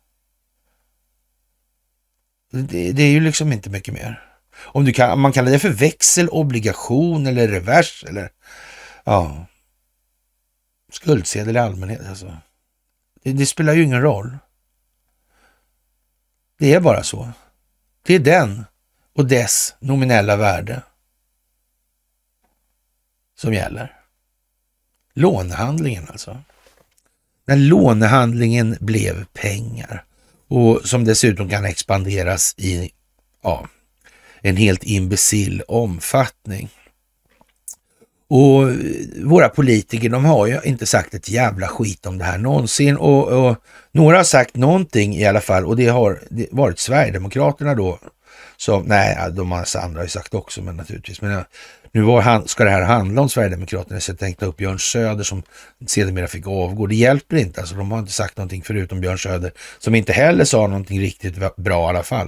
det, det är ju liksom inte mycket mer. Om du kan, man kallar det för växel, obligation eller revers eller ja, skuldsedel i allmänhet. Alltså. Det, det spelar ju ingen roll. Det är bara så. Det är den och dess nominella värde som gäller. Lånehandlingen alltså. När lånehandlingen blev pengar och som dessutom kan expanderas i ja, en helt imbecill omfattning. Och våra politiker, de har ju inte sagt ett jävla skit om det här någonsin och, och några har sagt någonting i alla fall och det har varit Sverigedemokraterna då. Som, nej, de andra har ju sagt också, men naturligtvis. Men nu var, ska det här handla om Sverigedemokraterna, så jag tänkte upp Björn Söder som sedermera fick avgå. Det hjälper inte, alltså, de har inte sagt någonting förutom Björn Söder, som inte heller sa någonting riktigt bra i alla fall.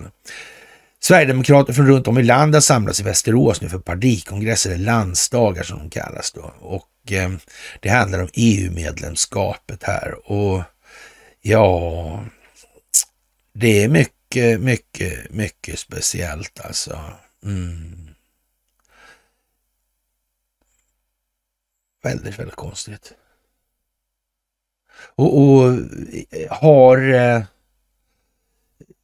Sverigedemokrater från runt om i landet samlas i Västerås nu för partikongress, eller landsdagar som de kallas då. Och eh, det handlar om EU-medlemskapet här. Och ja, det är mycket, mycket, mycket speciellt alltså. Mm. Väldigt, väldigt konstigt. Och, och eh, har eh,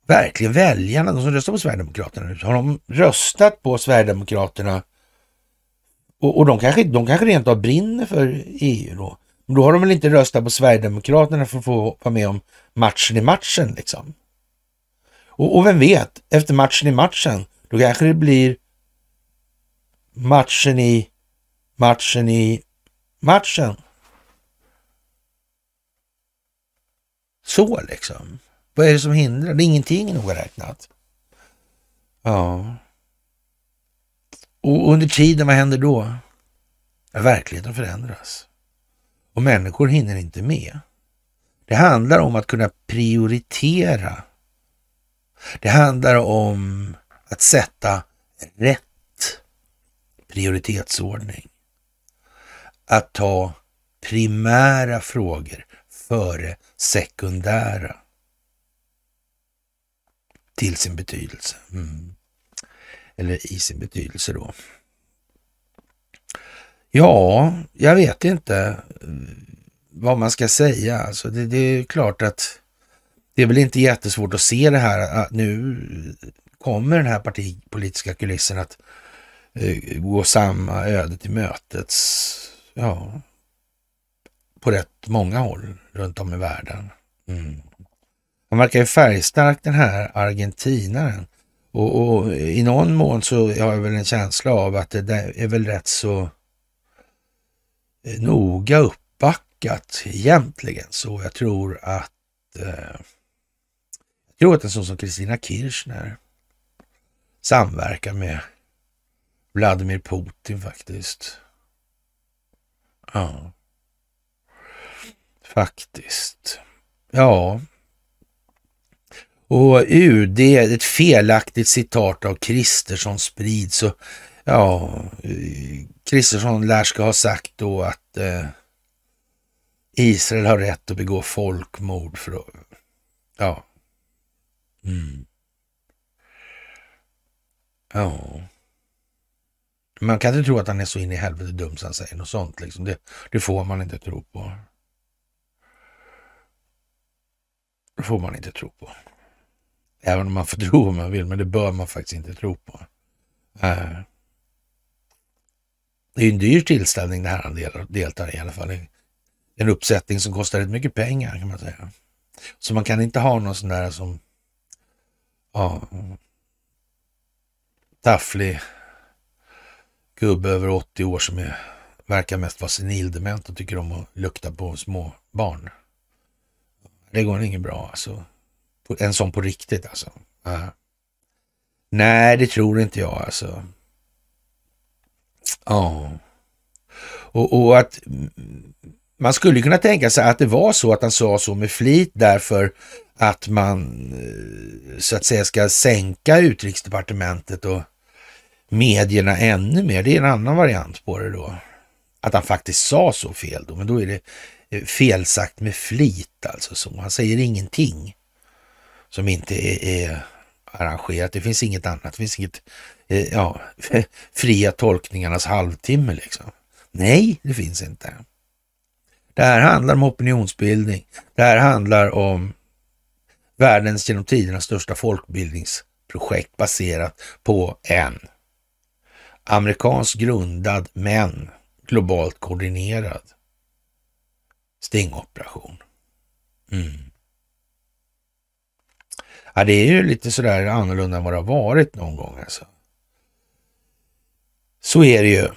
verkligen väljarna, de som röstar på Sverigedemokraterna har de röstat på Sverigedemokraterna och, och de, kanske, de kanske rent av brinner för EU då? Men då har de väl inte röstat på Sverigedemokraterna för att få vara med om matchen i matchen liksom? Och, och vem vet, efter matchen i matchen, då kanske det blir matchen i matchen i matchen. Så liksom. Vad är det som hindrar? Det är ingenting noga räknat. Ja. Och under tiden, vad händer då? verkligheten förändras. Och människor hinner inte med. Det handlar om att kunna prioritera. Det handlar om att sätta rätt prioritetsordning att ta primära frågor före sekundära till sin betydelse. Mm. Eller i sin betydelse då. Ja, jag vet inte mm, vad man ska säga. Alltså det, det är klart att det är väl inte jättesvårt att se det här att äh, nu kommer den här partipolitiska kulissen att äh, gå samma öde till mötets ja, på rätt många håll runt om i världen. Mm. Han verkar ju färgstark den här argentinaren. Och, och, i någon mån så har jag väl en känsla av att det är väl rätt så eh, noga uppbackat egentligen. Så jag tror att eh, jag tror att en sån som Kristina Kirchner samverkar med Vladimir Putin faktiskt. Ja. Faktiskt. Ja. Och UD, ett felaktigt citat av Kristersson sprids. Och, ja, Kristersson lär ska ha sagt då att eh, Israel har rätt att begå folkmord. För att, ja. Mm. Ja. Man kan inte tro att han är så in i helvete dum så han säger något sånt. Liksom. Det, det, får man inte tro på. Det får man inte tro på. Även om man får tro om man vill, men det bör man faktiskt inte tro på. Äh. Det är en dyr tillställning det här han deltar i i alla fall. En uppsättning som kostar rätt mycket pengar kan man säga. Så man kan inte ha någon sån där som ja, tafflig gubbe över 80 år som är, verkar mest vara senildement och tycker om att lukta på små barn. Det går inget bra alltså. En sån på riktigt alltså. Uh. Nej, det tror inte jag alltså. Ja. Oh. Och, och, att man skulle kunna tänka sig att det var så att han sa så med flit därför att man eh, så att säga ska sänka utrikesdepartementet och medierna ännu mer. Det är en annan variant på det då. Att han faktiskt sa så fel då, men då är det eh, felsagt med flit alltså. Så. Han säger ingenting som inte är, är arrangerat. Det finns inget annat. Det finns inget, eh, ja, fria tolkningarnas halvtimme liksom. Nej, det finns inte. Det här handlar om opinionsbildning. Det här handlar om världens genom tiderna största folkbildningsprojekt baserat på en amerikansk grundad men globalt koordinerad stingoperation. Mm. Ja, det är ju lite sådär annorlunda än vad det har varit någon gång alltså. Så är det ju.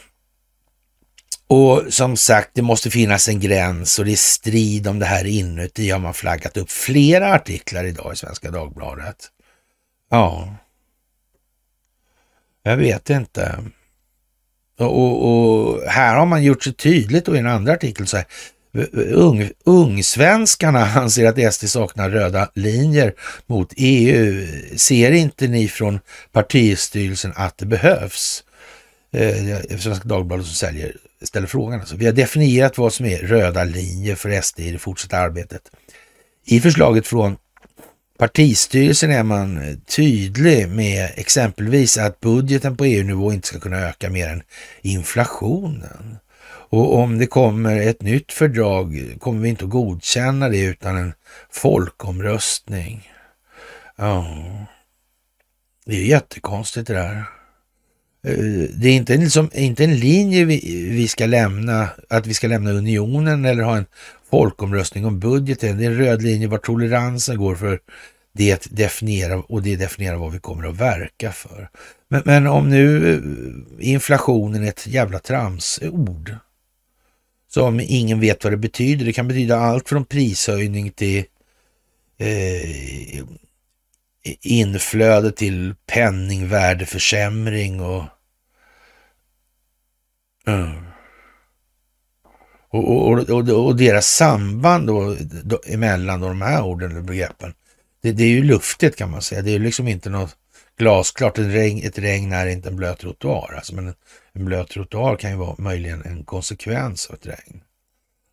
Och som sagt, det måste finnas en gräns och det är strid om det här inuti har man flaggat upp flera artiklar idag i Svenska Dagbladet. Ja, jag vet inte. Och, och, här har man gjort sig tydligt och i en andra artikel så här. Ung, ungsvenskarna anser att SD saknar röda linjer mot EU. Ser inte ni från partistyrelsen att det behövs? Eh, Svenska Dagbladet som säljer, ställer frågan. Alltså. Vi har definierat vad som är röda linjer för SD i det fortsatta arbetet. I förslaget från partistyrelsen är man eh, tydlig med exempelvis att budgeten på EU-nivå inte ska kunna öka mer än inflationen. Och om det kommer ett nytt fördrag kommer vi inte att godkänna det utan en folkomröstning. Ja, det är ju jättekonstigt det där. Eh, det är inte en, liksom, inte en linje vi, vi ska lämna, att vi ska lämna unionen eller ha en folkomröstning om budgeten. Det är en röd linje var toleransen går för det definierar, och det definierar vad vi kommer att verka för. Men, men om nu eh, inflationen är ett jävla tramsord som ingen vet vad det betyder. Det kan betyda allt från prishöjning till eh, inflöde till penningvärdeförsämring och, eh, och, och, och, och, deras samband då, då, emellan då de här orden och begreppen det, det är ju luftigt kan man säga. Det är liksom inte något glasklart. Ett regn, ett regn är inte en blöt trottoar. Alltså, men en, en blöt trottoar kan ju vara möjligen en konsekvens av ett regn.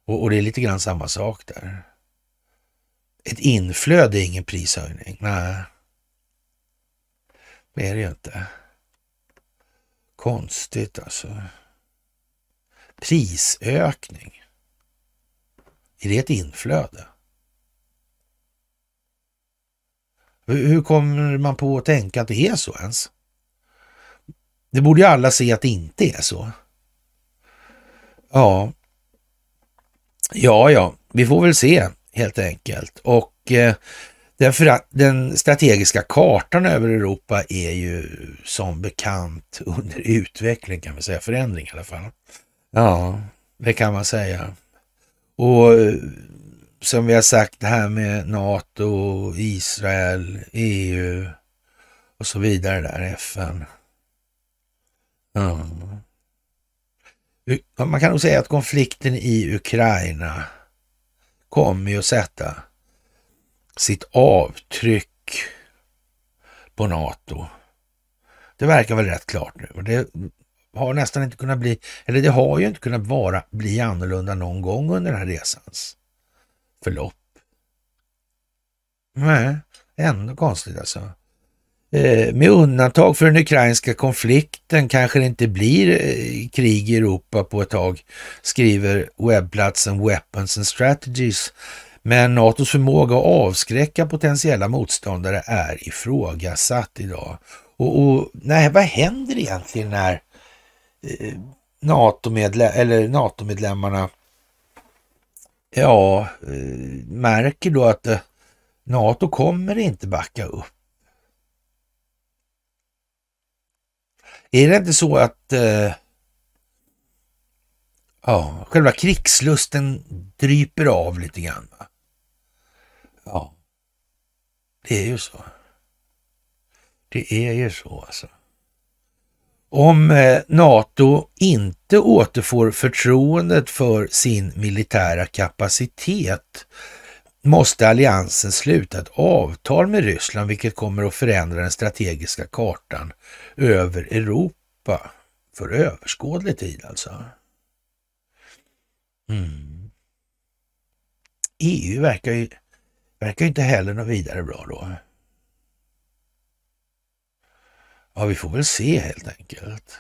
Och, och det är lite grann samma sak där. Ett inflöde är ingen prishöjning. Nej, det är det ju inte. Konstigt alltså. Prisökning. Är det ett inflöde? Hur kommer man på att tänka att det är så ens? Det borde ju alla se att det inte är så. Ja, ja, ja, vi får väl se helt enkelt. Och eh, därför att den strategiska kartan över Europa är ju som bekant under utveckling kan man säga, förändring i alla fall. Ja, det kan man säga. Och eh, som vi har sagt det här med NATO, Israel, EU och så vidare där, FN. Mm. Man kan nog säga att konflikten i Ukraina kommer ju att sätta sitt avtryck på NATO. Det verkar väl rätt klart nu det har nästan inte kunnat bli, eller det har ju inte kunnat vara, bli annorlunda någon gång under den här resans förlopp. Nej, ändå konstigt alltså. Eh, med undantag för den ukrainska konflikten kanske det inte blir eh, krig i Europa på ett tag, skriver webbplatsen Weapons and Strategies. Men NATOs förmåga att avskräcka potentiella motståndare är ifrågasatt idag. Och, och nej, vad händer egentligen när eh, NATO-medlem, eller ja, eh, märker då att eh, NATO kommer inte backa upp. Är det inte så att eh, ja, själva krigslusten dryper av lite grann? Va? Ja, det är ju så. Det är ju så alltså om eh, NATO inte återfår förtroendet för sin militära kapacitet måste alliansen sluta ett avtal med Ryssland, vilket kommer att förändra den strategiska kartan över Europa för överskådlig tid alltså. Mm. EU verkar ju, verkar ju inte heller något vidare bra då. Ja, vi får väl se helt enkelt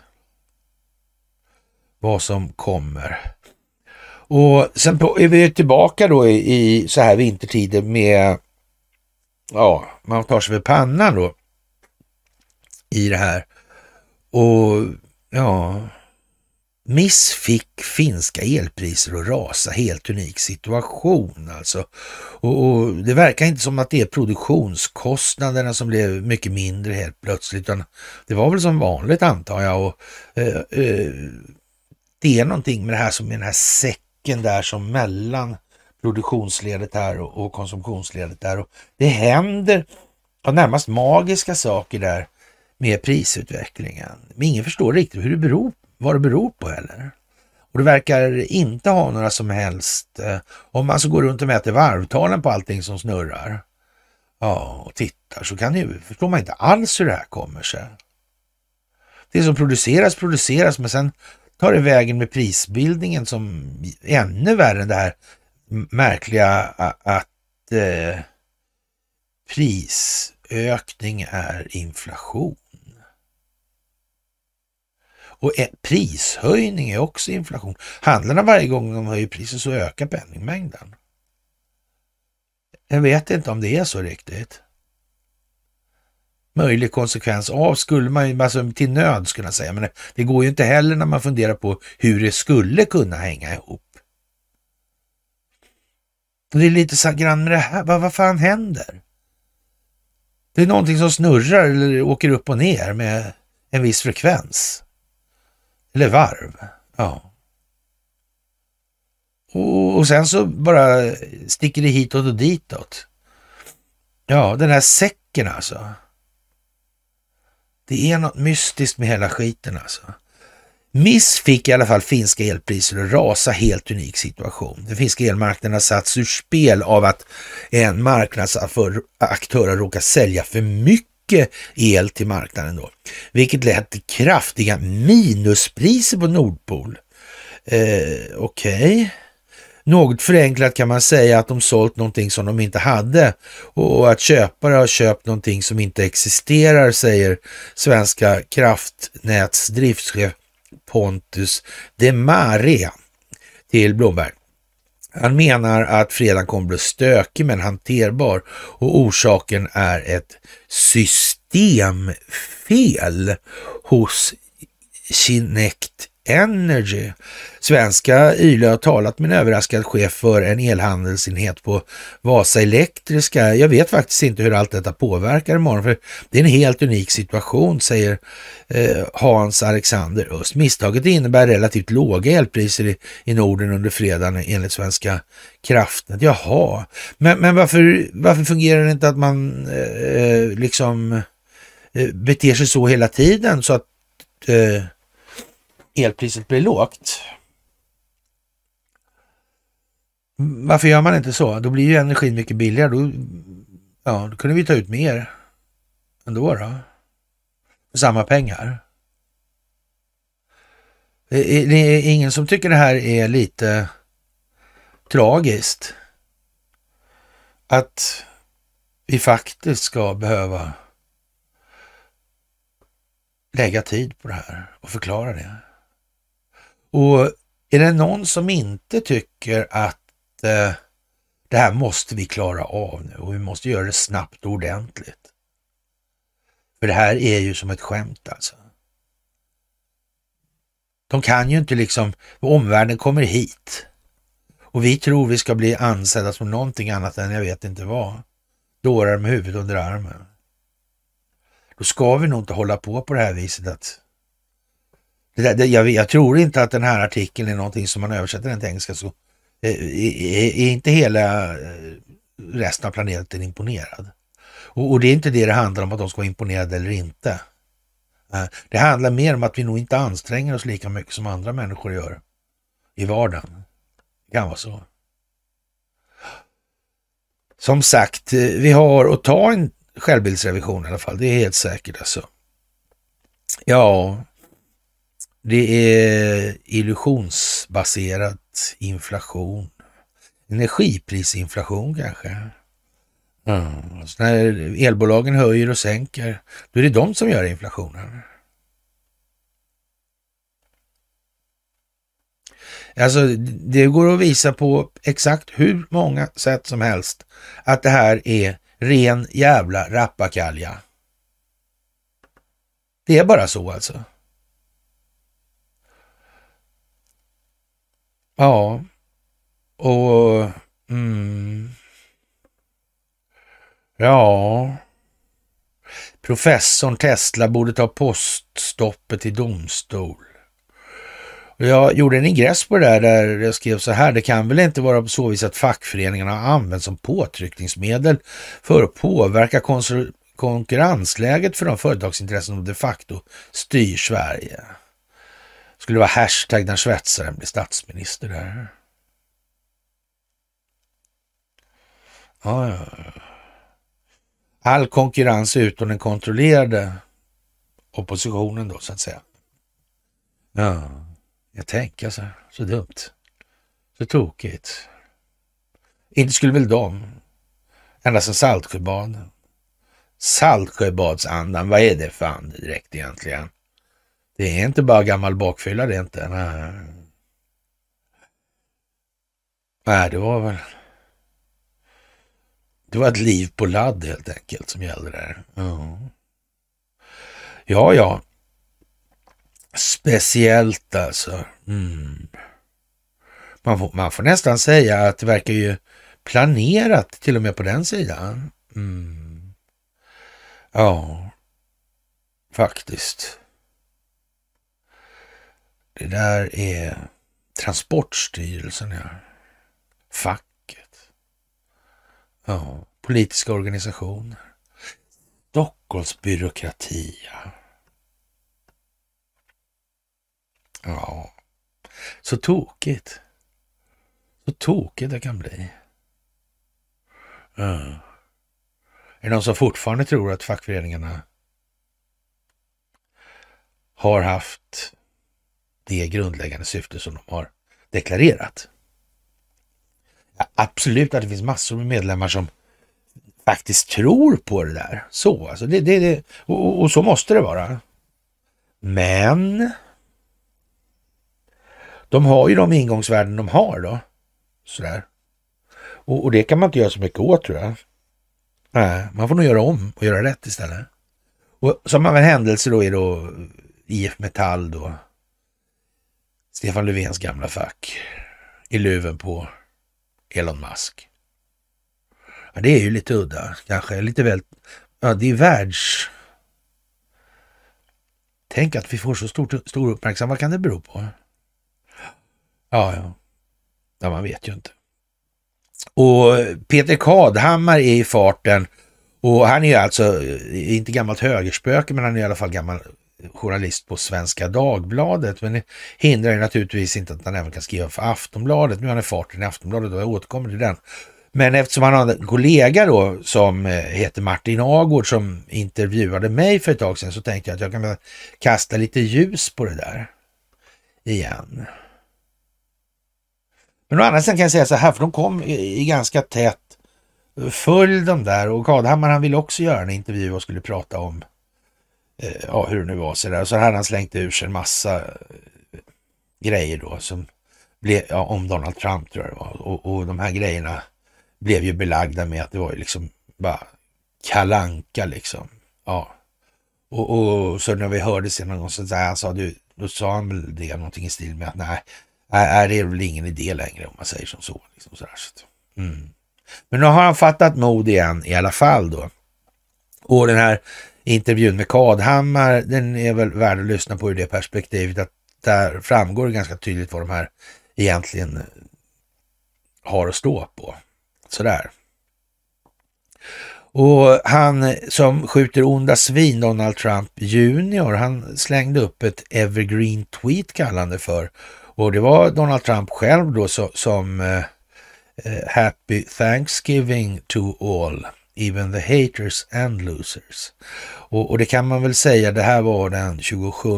vad som kommer. Och sen på, är vi tillbaka då i, i så här vintertider med, ja, man tar sig för pannan då i det här. Och ja, Miss fick finska elpriser att rasa. Helt unik situation alltså. Och, och, det verkar inte som att det är produktionskostnaderna som blev mycket mindre helt plötsligt, utan det var väl som vanligt antar jag. Och, eh, eh, det är någonting med det här som med den här säcken där som mellan produktionsledet här och, och konsumtionsledet där. Och det händer ja, närmast magiska saker där med prisutvecklingen. Men ingen förstår riktigt hur det beror vad det beror på heller. Och det verkar inte ha några som helst, eh, om man så går runt och mäter varvtalen på allting som snurrar, ja, och tittar, så kan ju, förstår man inte alls hur det här kommer sig. Det som produceras, produceras, men sen tar det vägen med prisbildningen som är ännu värre än det här märkliga att eh, prisökning är inflation. Och prishöjning är också inflation. Handlarna varje gång de höjer priset så ökar penningmängden. Jag vet inte om det är så riktigt. Möjlig konsekvens av skulle man alltså till nöds kunna säga, men det går ju inte heller när man funderar på hur det skulle kunna hänga ihop. det är lite så grann med det här, vad, vad fan händer? Det är någonting som snurrar eller åker upp och ner med en viss frekvens. Eller varv. Ja. Och, och sen så bara sticker det hitåt och ditåt. Ja, den här säcken alltså. Det är något mystiskt med hela skiten alltså. Miss fick i alla fall finska elpriser att rasa, helt unik situation. Den finska elmarknaden har satts ur spel av att en marknadsaktör har råkat sälja för mycket mycket el till marknaden då, vilket lett till kraftiga minuspriser på Nordpol. Eh, Okej. Okay. Något förenklat kan man säga att de sålt någonting som de inte hade och att köpare har köpt någonting som inte existerar, säger Svenska kraftnäts driftschef Pontus de Mare till Blomberg. Han menar att fredagen kommer bli stökig men hanterbar och orsaken är ett systemfel hos Kinect Energy. Svenska Yle har talat med en överraskad chef för en elhandelsenhet på Vasa Elektriska. Jag vet faktiskt inte hur allt detta påverkar imorgon, för det är en helt unik situation, säger eh, Hans Alexander Öst. Misstaget innebär relativt låga elpriser i, Norden under fredagen enligt Svenska kraftnät. Jaha, men, men varför, varför fungerar det inte att man eh, eh liksom eh, beter sig så hela tiden så att eh, elpriset blir lågt. Varför gör man inte så? Då blir ju energin mycket billigare. Då, ja, då kunde vi ta ut mer ändå då. samma pengar. Det är ingen som tycker det här är lite tragiskt. Att vi faktiskt ska behöva lägga tid på det här och förklara det. Och är det någon som inte tycker att eh, det här måste vi klara av nu och vi måste göra det snabbt och ordentligt. För det här är ju som ett skämt alltså. De kan ju inte liksom, omvärlden kommer hit och vi tror vi ska bli ansedda som någonting annat än jag vet inte vad. Dårar med huvudet under armen. Då ska vi nog inte hålla på på det här viset att jag, jag, tror inte att den här artikeln är någonting som man översätter den till engelska. Så, är, är, är inte hela eh, resten av planeten imponerad? Och, och, det är inte det det handlar om, att de ska vara imponerade eller inte. Eh, det handlar mer om att vi nog inte anstränger oss lika mycket som andra människor gör i vardagen. Det kan vara så. Som sagt, eh, vi har att ta en självbildsrevision i alla fall. Det är helt säkert alltså. Ja, det är illusionsbaserad inflation. Energiprisinflation kanske. Mm. Alltså när elbolagen höjer och sänker, då är det de som gör inflationen. Alltså, det går att visa på exakt hur många sätt som helst att det här är ren jävla rappakalja. Det är bara så alltså. Ja, och... Mm. Ja... Professorn Tesla borde ta poststoppet i domstol. Jag gjorde en ingress på det där, där jag skrev så här. Det kan väl inte vara på så vis att fackföreningarna har använts som påtryckningsmedel för att påverka konkurrensläget för de företagsintressen som de facto styr Sverige skulle vara hashtag när svetsaren blir statsminister där. All konkurrens utom den kontrollerade oppositionen då så att säga. Ja, jag tänker så, så dumt. Så tokigt. Inte skulle väl de, ända sedan Saltsjöbad. Saltsjöbadsandan, vad är det för ande direkt egentligen? Det är inte bara gammal bakfylla det är inte. Nej. Nej, det var väl... Det var ett liv på ladd helt enkelt som gällde där. Mm. Ja, ja. Speciellt alltså. Mm. Man, får, man får nästan säga att det verkar ju planerat till och med på den sidan. Mm. Ja, faktiskt. Det där är Transportstyrelsen, ja. Facket. Ja, politiska organisationer. Stockholms byråkrati, ja. ja. Så tokigt. Så tokigt det kan bli. Ja. Är det någon som fortfarande tror att fackföreningarna har haft det grundläggande syfte som de har deklarerat. Ja, absolut att det finns massor med medlemmar som faktiskt tror på det där. Så alltså, det, det, det och, och så måste det vara. Men de har ju de ingångsvärden de har då. Sådär. Och, och det kan man inte göra så mycket åt tror jag. Nej, man får nog göra om och göra rätt istället. Och som av en händelse då är då IF Metall då Stefan Löfvens gamla fack i luven på Elon Musk. Ja, det är ju lite udda, kanske lite väl... Ja, det är världs... Tänk att vi får så stor, stor uppmärksamhet. Vad kan det bero på? Ja, ja. Ja, man vet ju inte. Och Peter Kadhammar är i farten och han är ju alltså, eh, inte gammalt högerspöke, men han är i alla fall gammal journalist på Svenska Dagbladet, men det hindrar ju naturligtvis inte att han även kan skriva för Aftonbladet. Nu är han i farten i Aftonbladet och jag återkommer till den. Men eftersom han har en kollega då som eh, heter Martin Agård som intervjuade mig för ett tag sedan så tänkte jag att jag kan kasta lite ljus på det där igen. Men å andra sidan kan jag säga så här, för de kom i ganska tätt. följd de där och Kadhammar han ville också göra en intervju och skulle prata om Eh, ja, hur det nu var. Så, där. så hade han slängt ur sig en massa eh, grejer då som blev, ja, om Donald Trump tror jag det var. Och, och de här grejerna blev ju belagda med att det var ju liksom bara kalanka liksom. Ja. Och, och så när vi hörde sen någon gång så sa han, sa, du, då sa han väl det någonting i stil med att nej, det är väl ingen idé längre om man säger som så. Liksom, så, där, så mm. Men nu har han fattat mod igen i alla fall då. Och den här intervjun med Kadhammar, den är väl värd att lyssna på ur det perspektivet att där framgår ganska tydligt vad de här egentligen eh, har att stå på. Sådär. Och han som skjuter onda svin, Donald Trump junior, han slängde upp ett evergreen tweet kallande för. Och det var Donald Trump själv då som, som eh, eh, Happy Thanksgiving to all even the haters and losers. Och, och, det kan man väl säga, det här var den 27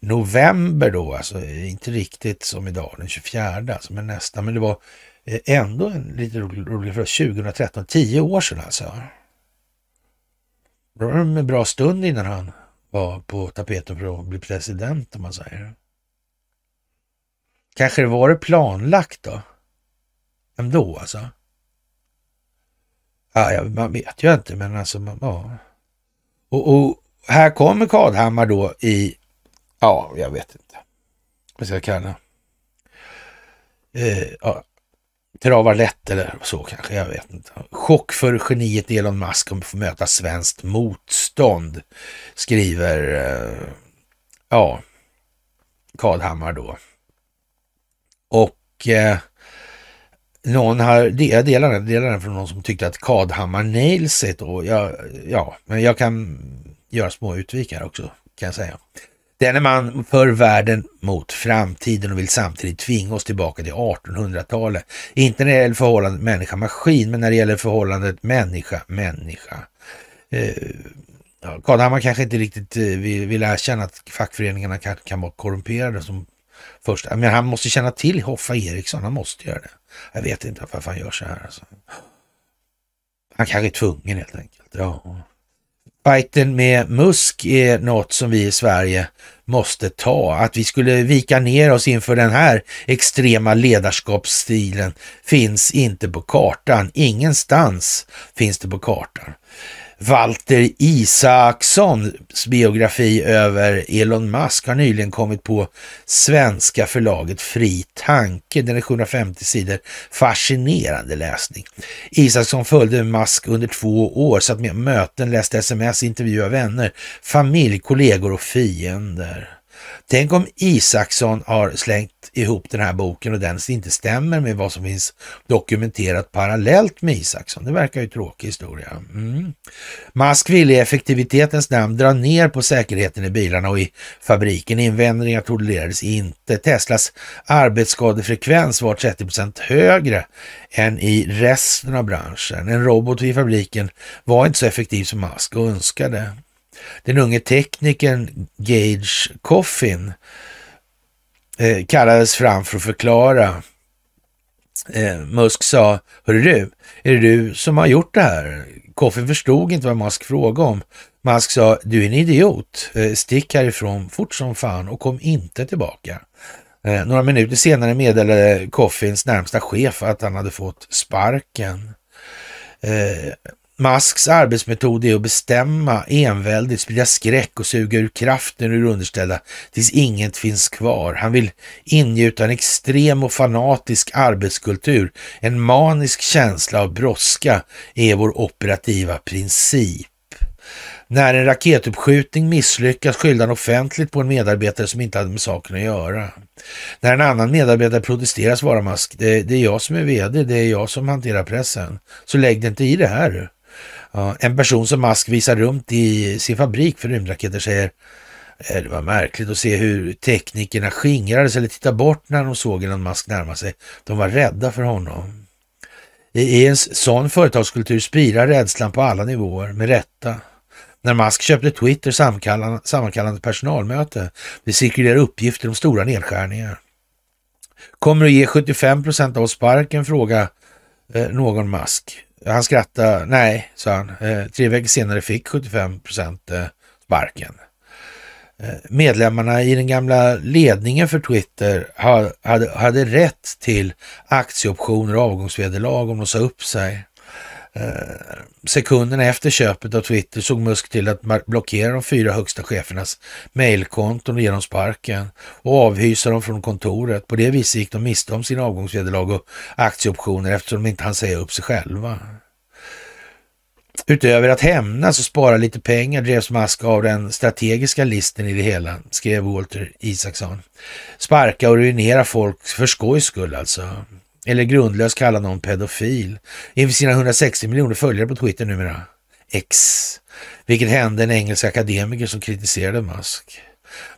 november då, alltså eh, inte riktigt som idag den 24, alltså, men nästan, men det var eh, ändå en lite rolig, fråga, 2013, tio år sedan alltså. Det var en bra stund innan han var på tapeten för att bli president om man säger. Kanske det var det planlagt då? Ändå alltså? Ja, man vet ju inte, men alltså, ja. Och, och, här kommer Kadhammar då i, ja, jag vet inte vad ska jag kalla eh, ja, Travar lätt eller så kanske, jag vet inte. Chock för geniet Elon Musk om att få möta svenskt motstånd, skriver eh, ja, Kadhammar då. Och eh, någon här, jag delar den, delar den från någon som tyckte att Kadhammar Nails it. då, jag, ja, men jag kan göra små utvikar också kan jag säga. Denne man för världen mot framtiden och vill samtidigt tvinga oss tillbaka till 1800-talet. Inte när det gäller förhållandet människa-maskin, men när det gäller förhållandet människa-människa. Eh, ja, Kadhammar kanske inte riktigt eh, vill, vill erkänna att fackföreningarna kanske kan vara korrumperade som första, Men han måste känna till Hoffa Eriksson, han måste göra det. Jag vet inte varför han gör så här. Alltså. Han kanske är tvungen helt enkelt. Ja. Fighten med Musk är något som vi i Sverige måste ta. Att vi skulle vika ner oss inför den här extrema ledarskapsstilen finns inte på kartan. Ingenstans finns det på kartan. Walter Isakssons biografi över Elon Musk har nyligen kommit på svenska förlaget Fri Tanke. Den är 750 sidor fascinerande läsning. Isaksson följde Musk under två år, satt med möten, läste sms, intervjuade vänner, familj, kollegor och fiender. Tänk om Isaksson har slängt ihop den här boken och den inte stämmer med vad som finns dokumenterat parallellt med Isaksson. Det verkar ju tråkig historia. Mm. Musk vill i effektivitetens namn dra ner på säkerheten i bilarna och i fabriken. Invändningar tolererades inte. Teslas arbetsskadefrekvens var 30 procent högre än i resten av branschen. En robot vid fabriken var inte så effektiv som Musk önskade. Den unge teknikern Gage Coffin eh, kallades fram för att förklara. Eh, Musk sa, hörru du, är det du som har gjort det här? Coffin förstod inte vad Musk frågade om. Musk sa, du är en idiot, eh, stick härifrån fort som fan och kom inte tillbaka. några minuter senare meddelade Coffins närmsta chef att han hade fått sparken. Masks arbetsmetod är att bestämma, enväldigt sprida skräck och suga ur kraften ur underställda tills inget finns kvar. Han vill ingjuta en extrem och fanatisk arbetskultur. En manisk känsla av brådska är vår operativa princip. När en raketuppskjutning misslyckas skyller han offentligt på en medarbetare som inte hade med saken att göra. När en annan medarbetare protesterar svarar Musk, det, är jag som är vd, det är jag som hanterar pressen. Så lägg dig inte i det här du. En person som Musk visar runt i sin fabrik för rymdraketer säger eh, det var märkligt att se hur teknikerna skingrades eller tittade bort när de såg Elon Musk närma sig. De var rädda för honom. I en sån företagskultur spirar rädslan på alla nivåer, med rätta. När Musk köpte Twitter sammankallande personalmöte. Det cirkulerar uppgifter om stora nedskärningar. Kommer att ge 75 procent av sparken? frågar eh, någon Musk. Han skrattade. Nej, sa han. Eh, tre veckor senare fick 75 procent eh, sparken. Eh, medlemmarna i den gamla ledningen för Twitter hade, hade rätt till aktieoptioner och avgångsvederlag om de sa upp sig. Eh, sekunderna efter köpet av Twitter såg Musk till att blockera de fyra högsta chefernas mejlkonton och ge dem sparken och avhysa dem från kontoret. På det viset gick de miste om sina avgångsvederlag och aktieoptioner eftersom de inte hann säga upp sig själva. Utöver att hämnas och spara lite pengar drevs Musk av den strategiska listen i det hela, skrev Walter Isaksson. Sparka och ruinera folk för skojs skull alltså eller grundlöst kalla någon pedofil inför sina 160 miljoner följare på Twitter numera, X, vilket hände en engelsk akademiker som kritiserade Musk.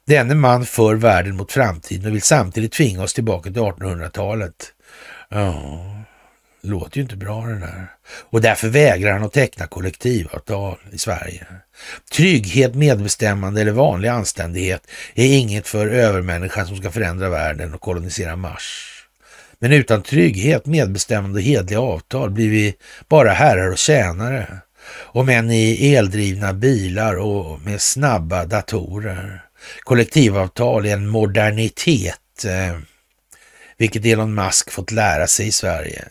Denne man för världen mot framtiden och vill samtidigt tvinga oss tillbaka till 1800-talet. Ja, låter ju inte bra det där. Och därför vägrar han att teckna kollektivavtal i Sverige. Trygghet, medbestämmande eller vanlig anständighet är inget för övermänniskan som ska förändra världen och kolonisera Mars. Men utan trygghet, medbestämmande och hedliga avtal blir vi bara herrar och tjänare och män i eldrivna bilar och med snabba datorer. Kollektivavtal är en modernitet, eh, vilket Elon Musk fått lära sig i Sverige.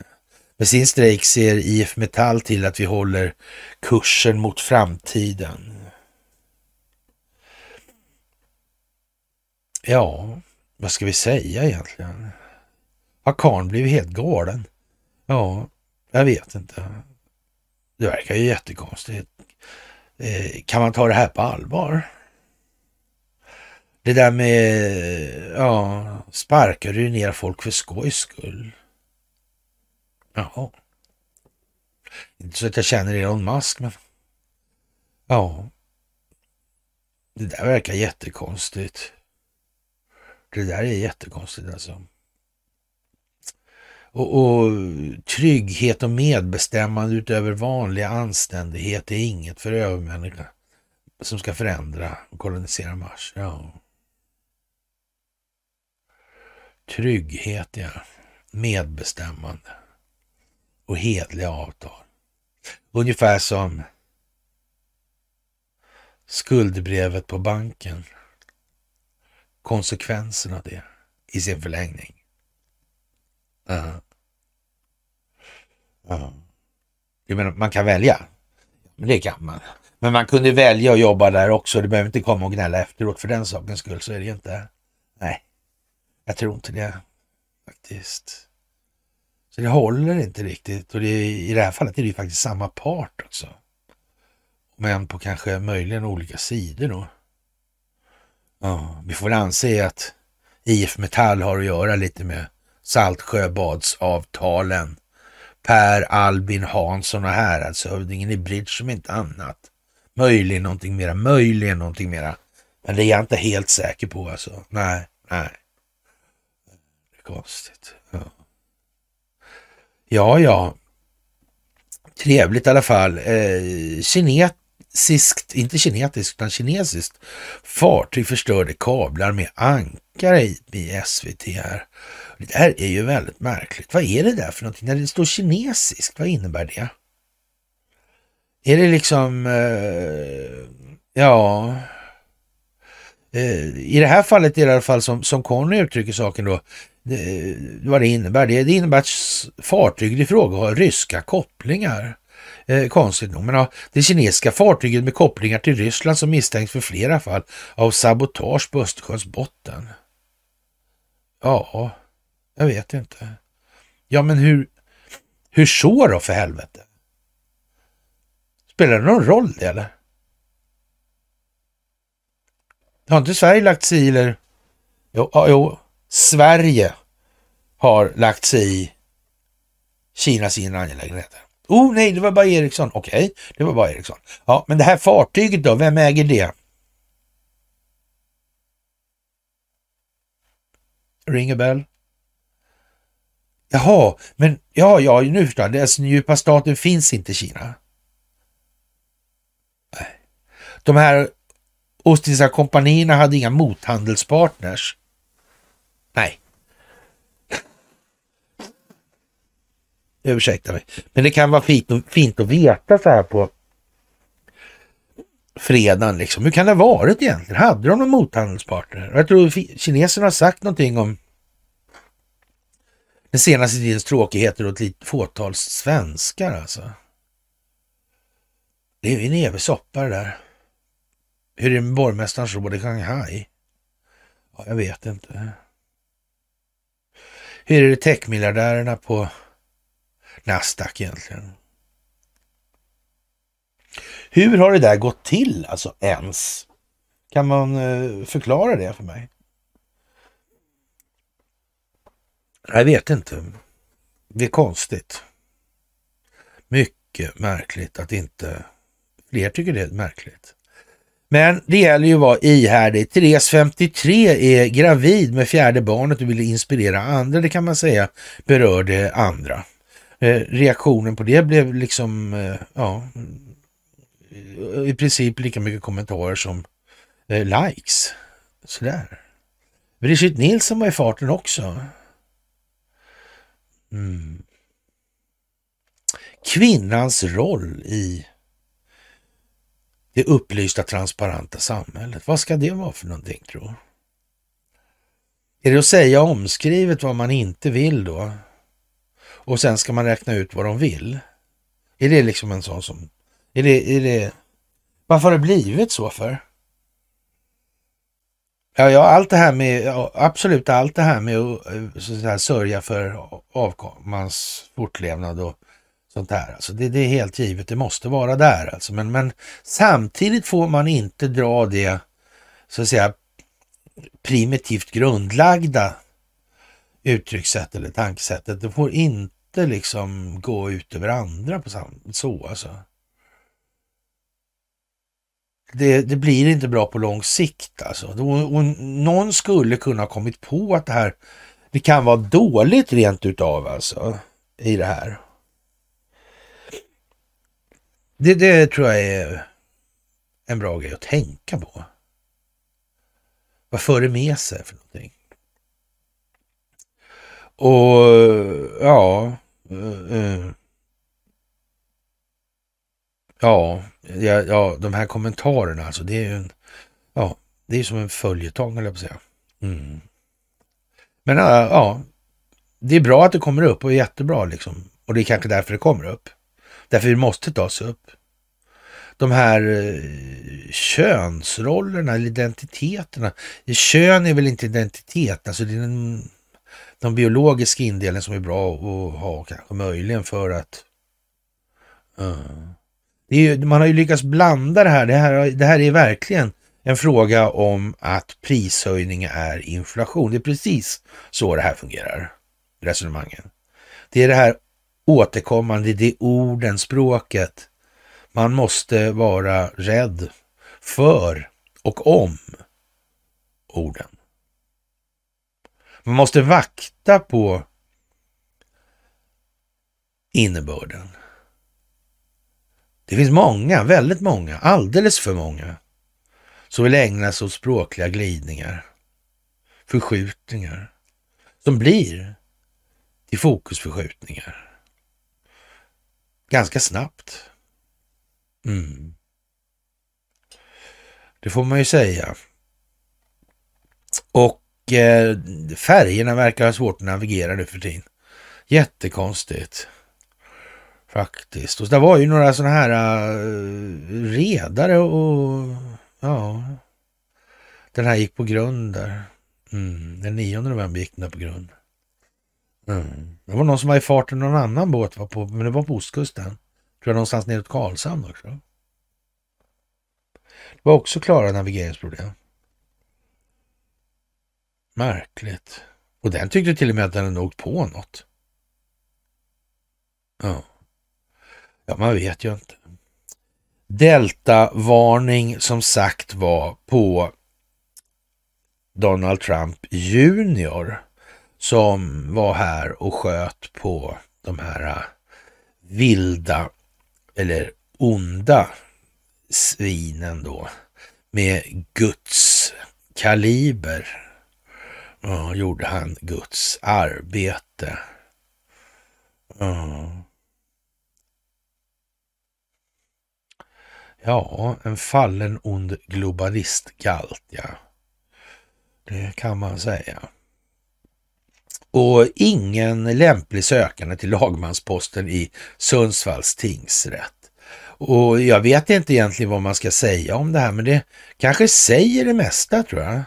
Med sin strejk ser IF Metall till att vi håller kursen mot framtiden. Ja, vad ska vi säga egentligen? Har karln blivit helt galen? Ja, jag vet inte. Det verkar ju jättekonstigt. Eh, kan man ta det här på allvar? Det där med, ja, sparkar du ner folk för skojs skull? Jaha. Inte så att jag känner Elon Musk, men ja. Det där verkar jättekonstigt. Det där är jättekonstigt alltså. Och, och trygghet och medbestämmande utöver vanlig anständighet är inget för övermänniska som ska förändra och kolonisera Mars. Ja. Trygghet, ja. Medbestämmande och hedliga avtal. Ungefär som skuldbrevet på banken. Konsekvensen av det i sin förlängning. Ja. ja. Jag menar, man kan välja. Men det kan man. Men man kunde välja att jobba där också. Du behöver inte komma och gnälla efteråt för den sakens skull. Så är det inte. Nej, jag tror inte det faktiskt. Så det håller inte riktigt. Och det är, i det här fallet är det ju faktiskt samma part också. Men på kanske möjligen olika sidor då. Ja, vi får väl anse att IF Metall har att göra lite med Saltsjöbadsavtalen. Per Albin Hansson och häradshövdingen alltså, i Bridge om inte annat. Möjligen någonting mera, möjligen någonting mera. Men det är jag inte helt säker på alltså. Nej, nej. Det är konstigt. Ja, ja. ja. Trevligt i alla fall. Eh, Kinet kinesiskt, inte kinetiskt utan kinesiskt fartyg förstörde kablar med ankare i SVT här. Det här är ju väldigt märkligt. Vad är det där för någonting? När det står kinesiskt, vad innebär det? Är det liksom, eh, ja, eh, i det här fallet i alla fall som, som Conny uttrycker saken då, det, vad det innebär. Det, det innebär att fartyget i fråga har ryska kopplingar. Eh, konstigt nog. Men ja, det kinesiska fartyget med kopplingar till Ryssland som misstänks för flera fall av sabotage på Östersjöns botten. Ja, jag vet inte. Ja, men hur, hur så då för helvete? Spelar det någon roll det eller? Har inte Sverige lagt sig i eller? Jo, jo, Sverige har lagt sig i Kinas inre angelägenheter. Oh nej, det var bara Ericsson. Okej, okay, det var bara Ericsson. Ja, men det här fartyget då, vem äger det? Ring a bell? Jaha, men ja, ja, nu förstår jag. Alltså, den djupa staten finns inte i Kina. Nej. De här Ostindiska kompanierna hade inga mothandelspartners. Nej. Ursäkta mig, men det kan vara fint, och, fint att veta så här på fredagen. Liksom. Hur kan det ha varit egentligen? Hade de någon mothandelspartner? Jag tror kineserna har sagt någonting om den senaste tidens tråkigheter åt ett fåtal svenskar alltså. Det är en evig soppa det där. Hur är det med borgmästarens råd i Shanghai? Ja, jag vet inte. Hur är det techmiljardärerna på Nasdaq egentligen? Hur har det där gått till alltså ens? Kan man eh, förklara det för mig? Jag vet inte. Det är konstigt. Mycket märkligt att inte fler tycker det är märkligt. Men det gäller ju att vara ihärdig. Therese, 53, är gravid med fjärde barnet och vill inspirera andra. Det kan man säga berörde andra. Eh, reaktionen på det blev liksom, eh, ja, eh, i princip lika mycket kommentarer som likes. Sådär. Brigitte Nilsson var i farten också. Mm. Kvinnans roll i det upplysta, transparenta samhället. Vad ska det vara för någonting, tror Är det att säga omskrivet vad man inte vill då? Och sen ska man räkna ut vad de vill? Är det liksom en sån som... Är det, är det, varför har det blivit så för? Ja, ja, allt det här med, absolut allt det här med att, eh, så att sörja för avkommans fortlevnad och sånt där. Alltså det, det, är helt givet, det måste vara där. Alltså. Men, men samtidigt får man inte dra det så att säga primitivt grundlagda uttryckssätt eller tankesättet. Det får inte liksom gå ut över andra på samma så. Alltså det, det, blir inte bra på lång sikt alltså. Och, och någon skulle kunna ha kommit på att det här, det kan vara dåligt rent utav alltså i det här. Det, det tror jag är en bra grej att tänka på. Vad för det med sig för någonting? Och ja... Uh, uh, ja, ja, ja, de här kommentarerna alltså, det är ju en, ja, det är som en följetong, höll jag på att säga. Mm. Men äh, ja, det är bra att det kommer upp och jättebra liksom. Och det är kanske därför det kommer upp. Därför det måste tas upp. De här eh, könsrollerna, eller identiteterna. Kön är väl inte identitet, alltså det är den, den biologiska indelningen som är bra att ha kanske, möjligen för att... Uh ju, man har ju lyckats blanda det här. Det, här. det här är verkligen en fråga om att prishöjning är inflation. Det är precis så det här fungerar, resonemangen. Det är det här återkommande, det är orden, språket. Man måste vara rädd för och om orden. Man måste vakta på innebörden. Det finns många, väldigt många, alldeles för många som vill ägna sig åt språkliga glidningar, förskjutningar som blir till fokusförskjutningar. Ganska snabbt. Mm. Det får man ju säga. Och eh, färgerna verkar ha svårt att navigera nu för tiden. Jättekonstigt. Faktiskt. Och det var ju några sådana här uh, redare och ja, den här gick på grund där. Mm. Den 9 november gick den där på grund. Mm. Det var någon som var i farten någon annan båt, var på, men det var på ostkusten. Tror jag någonstans neråt Karlshamn också. Det var också klara navigeringsproblem. Märkligt. Och den tyckte till och med att den hade åkt på något. Ja. Ja, man vet ju inte. Delta-varning som sagt var på Donald Trump junior som var här och sköt på de här äh, vilda eller onda svinen då med Guds kaliber. Ja, gjorde han Guds arbete. Ja. Ja, en fallen ond globalistgalt, ja. Det kan man säga. Och ingen lämplig sökande till lagmansposten i Sundsvalls tingsrätt. Och jag vet inte egentligen vad man ska säga om det här, men det kanske säger det mesta tror jag.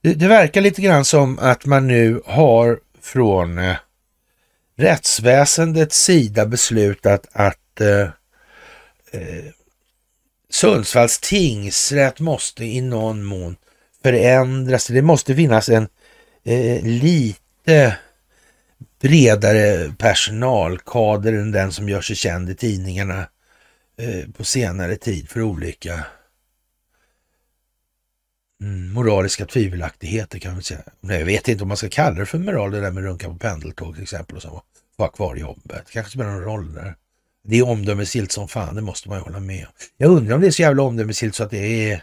Det, det verkar lite grann som att man nu har från eh, rättsväsendets sida beslutat att eh, eh, Sundsvalls tingsrätt måste i någon mån förändras. Det måste finnas en eh, lite bredare personalkader än den som gör sig känd i tidningarna eh, på senare tid för olika mm, moraliska tvivelaktigheter kan man säga. Nej, jag vet inte om man ska kalla det för moral, det där med runka på pendeltåg till exempel och så. vara kvar i jobbet. Det kanske spelar någon roll där. Det är omdömesgillt som fan, det måste man ju hålla med om. Jag undrar om det är så jävla omdömesgillt så att det är eh,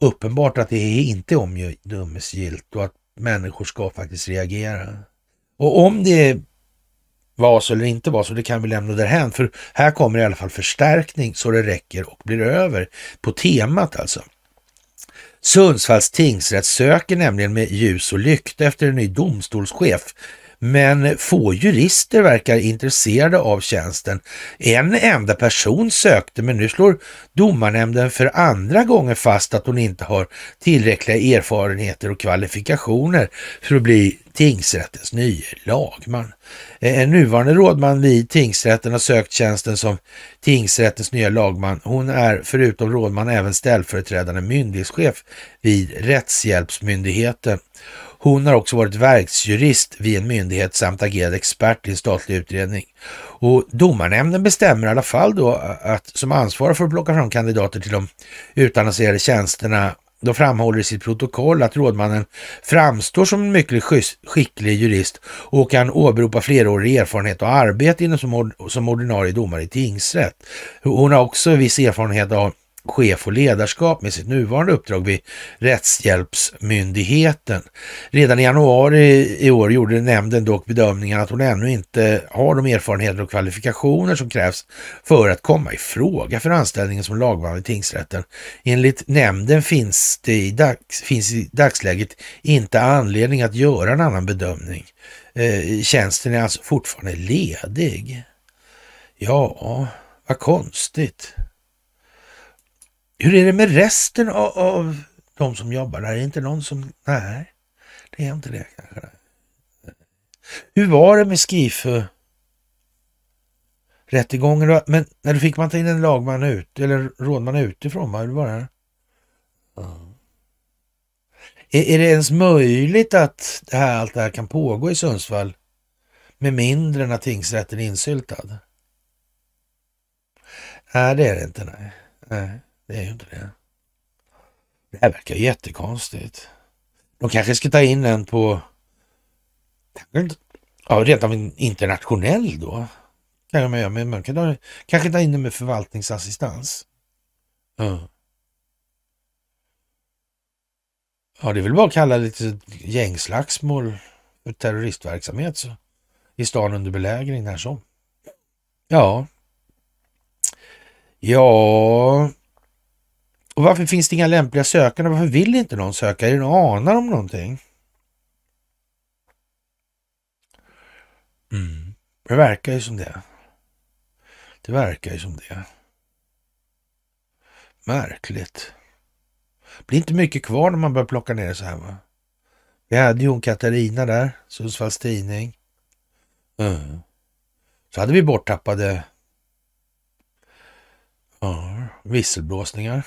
uppenbart att det är inte är omdömesgillt och att människor ska faktiskt reagera. Och om det var så eller inte var så, det kan vi lämna därhän. För här kommer i alla fall förstärkning så det räcker och blir över på temat alltså. Sundsvalls tingsrätt söker nämligen med ljus och lykta efter en ny domstolschef men få jurister verkar intresserade av tjänsten. En enda person sökte, men nu slår domarnämnden för andra gången fast att hon inte har tillräckliga erfarenheter och kvalifikationer för att bli tingsrättens nye lagman. Eh, en nuvarande rådman vid tingsrätten har sökt tjänsten som tingsrättens nya lagman. Hon är förutom rådman även ställföreträdande myndighetschef vid Rättshjälpsmyndigheten hon har också varit verksjurist vid en myndighet samt agerat expert i en statlig utredning. Och domarnämnden bestämmer i alla fall då att som ansvarig för att plocka fram kandidater till de utannonserade tjänsterna då framhåller i sitt protokoll att rådmannen framstår som en mycket skicklig jurist och kan åberopa flerårig erfarenhet och arbete inom som, som ordinarie domare i tingsrätt. Hon har också viss erfarenhet av chef och ledarskap med sitt nuvarande uppdrag vid Rättshjälpsmyndigheten. Redan i januari i år gjorde nämnden dock bedömningen att hon ännu inte har de erfarenheter och kvalifikationer som krävs för att komma i fråga för anställningen som lagman i tingsrätten. Enligt nämnden finns det i, dags, finns i dagsläget inte anledning att göra en annan bedömning. Eh, tjänsten är alltså fortfarande ledig. Ja, vad konstigt. Hur är det med resten av, av de som jobbar där? Är det inte någon som... Nej, det är inte det kanske. Hur var det med Skifu? Rättegången, men när du fick man ta in en lagman ut, eller rådman utifrån? Var det Är, är, det ens möjligt att det här, allt det här kan pågå i Sundsvall med mindre än att tingsrätten är insyltad? Nej, det är det inte. Nej. nej. Det är ju inte det. Det här verkar jättekonstigt. De kanske ska ta in den på... Ja, rent redan internationell då. Kanske med, men man kan kanske ta in den med förvaltningsassistans. Ja. ja, det är väl bara att kalla lite gängslagsmål för terroristverksamhet så. i stan under belägring när som. Ja. Ja, och varför finns det inga lämpliga sökande? Varför vill inte någon söka? Är det någon anar om någonting? Mm. Det verkar ju som det. Det verkar ju som det. Märkligt. Det blir inte mycket kvar när man börjar plocka ner det så här. Va? Vi hade ju hon Katarina där, Sundsvalls Tidning. Mm. Så hade vi borttappade ja, visselblåsningar.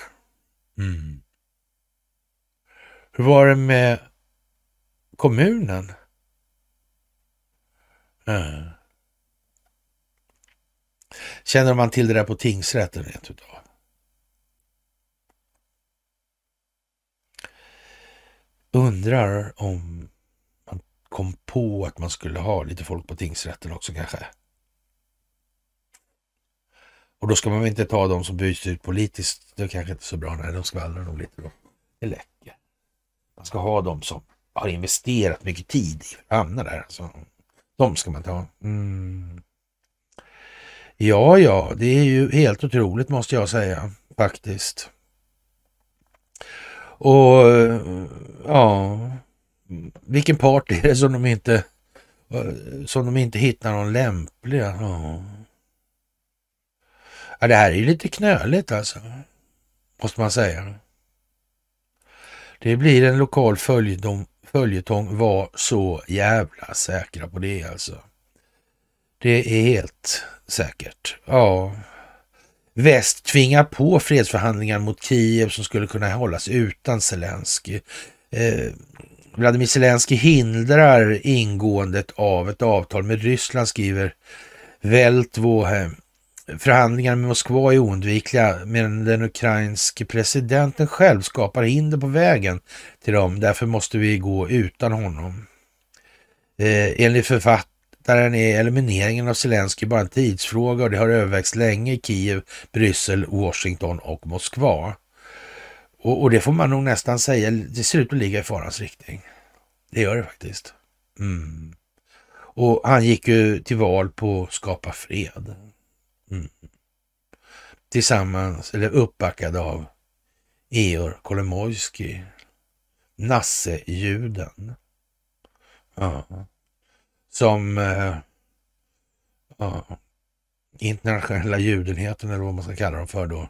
Mm. Hur var det med kommunen? Mm. Känner man till det där på tingsrätten rent utav? Undrar om man kom på att man skulle ha lite folk på tingsrätten också kanske. Och då ska man väl inte ta de som byts ut politiskt. Det är kanske inte så bra. Nej, de skvallrar nog lite då. Det läcker. Man ska ha de som har investerat mycket tid i att hamna där. Alltså, de ska man ta. Mm. Ja, ja, det är ju helt otroligt måste jag säga faktiskt. Och ja, vilken part är det som de inte, som de inte hittar någon lämplig? Ja. Ja, det här är ju lite knöligt alltså, måste man säga. Det blir en lokal följetong, var så jävla säkra på det alltså. Det är helt säkert. Ja. Väst tvingar på fredsförhandlingar mot Kiev som skulle kunna hållas utan Zelensky. Eh, Vladimir Zelensky hindrar ingåendet av ett avtal med Ryssland, skriver Veltvohem. Förhandlingar med Moskva är oundvikliga medan den ukrainske presidenten själv skapar hinder på vägen till dem. Därför måste vi gå utan honom. Eh, enligt författaren är elimineringen av Zelenskyj bara en tidsfråga och det har övervägts länge i Kiev, Bryssel, Washington och Moskva. Och, och, det får man nog nästan säga, det ser ut att ligga i farans riktning. Det gör det faktiskt. Mm. Och han gick ju till val på att skapa fred tillsammans, eller uppbackade av Eor Kolomojski, Nasse-juden. Ja. Som eh, ja, internationella judenheten, eller vad man ska kalla dem för då,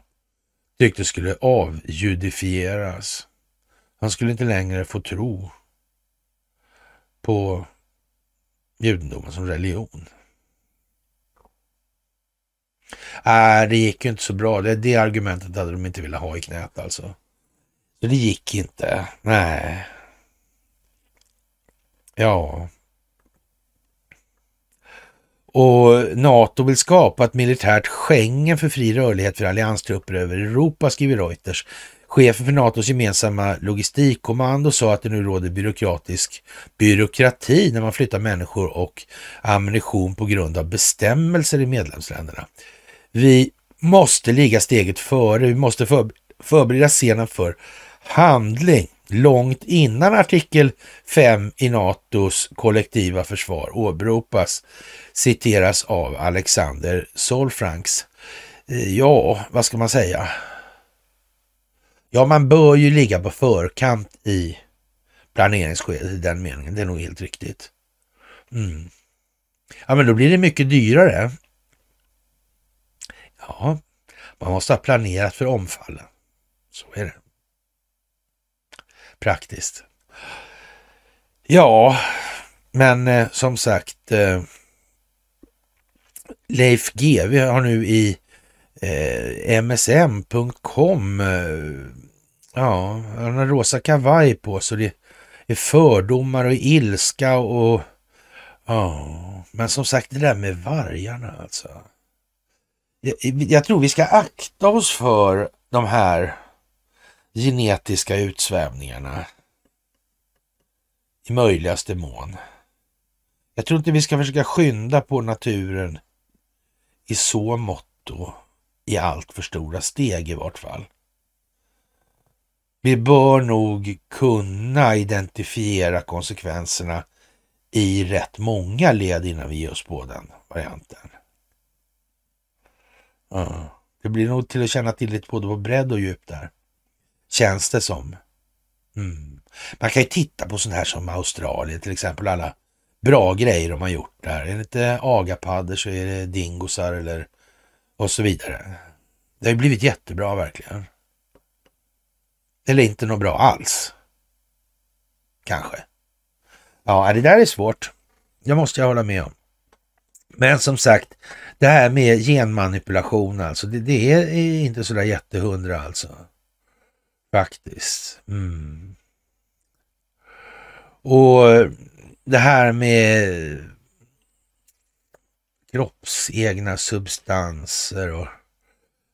tyckte skulle avjudifieras. Han skulle inte längre få tro på judendomen som religion äh, det gick ju inte så bra. Det, det argumentet hade de inte velat ha i knät alltså. Så det gick inte. Nej. Ja. Och NATO vill skapa ett militärt Schengen för fri rörlighet för allianstrupper över Europa, skriver Reuters. Chefen för NATOs gemensamma logistikkommando sa att det nu råder byråkratisk byråkrati när man flyttar människor och ammunition på grund av bestämmelser i medlemsländerna. Vi måste ligga steget före. Vi måste för, förbereda scenen för handling långt innan artikel 5 i NATOs kollektiva försvar åberopas, citeras av Alexander Solfranks. Eh, ja, vad ska man säga? Ja, man bör ju ligga på förkant i planeringsskedet i den meningen. Det är nog helt riktigt. Mm. Ja, men då blir det mycket dyrare Ja, man måste ha planerat för omfallen. Så är det. Praktiskt. Ja, men eh, som sagt, eh, Leif GW har nu i eh, msm.com, eh, ja, han har rosa kavaj på så det är fördomar och ilska och, ja, men som sagt det där med vargarna alltså. Eh, jag tror vi ska akta oss för de här genetiska utsvävningarna i möjligaste mån. Jag tror inte vi ska försöka skynda på naturen i så motto i allt för stora steg i vart fall. Vi bör nog kunna identifiera konsekvenserna i rätt många led innan vi ger oss på den varianten. Det blir nog till att känna till lite både på bredd och djup där. Känns det som. Mm. Man kan ju titta på sånt här som Australien till exempel. Alla bra grejer de har gjort där. Är det inte agapaddor så är det dingosar eller och så vidare. Det har ju blivit jättebra verkligen. Eller inte något bra alls. Kanske. Ja, det där är svårt. Det måste jag hålla med om. Men som sagt, det här med genmanipulation alltså, det, det är inte sådär jättehundra alltså. Faktiskt. Mm. Och det här med kroppsegna substanser och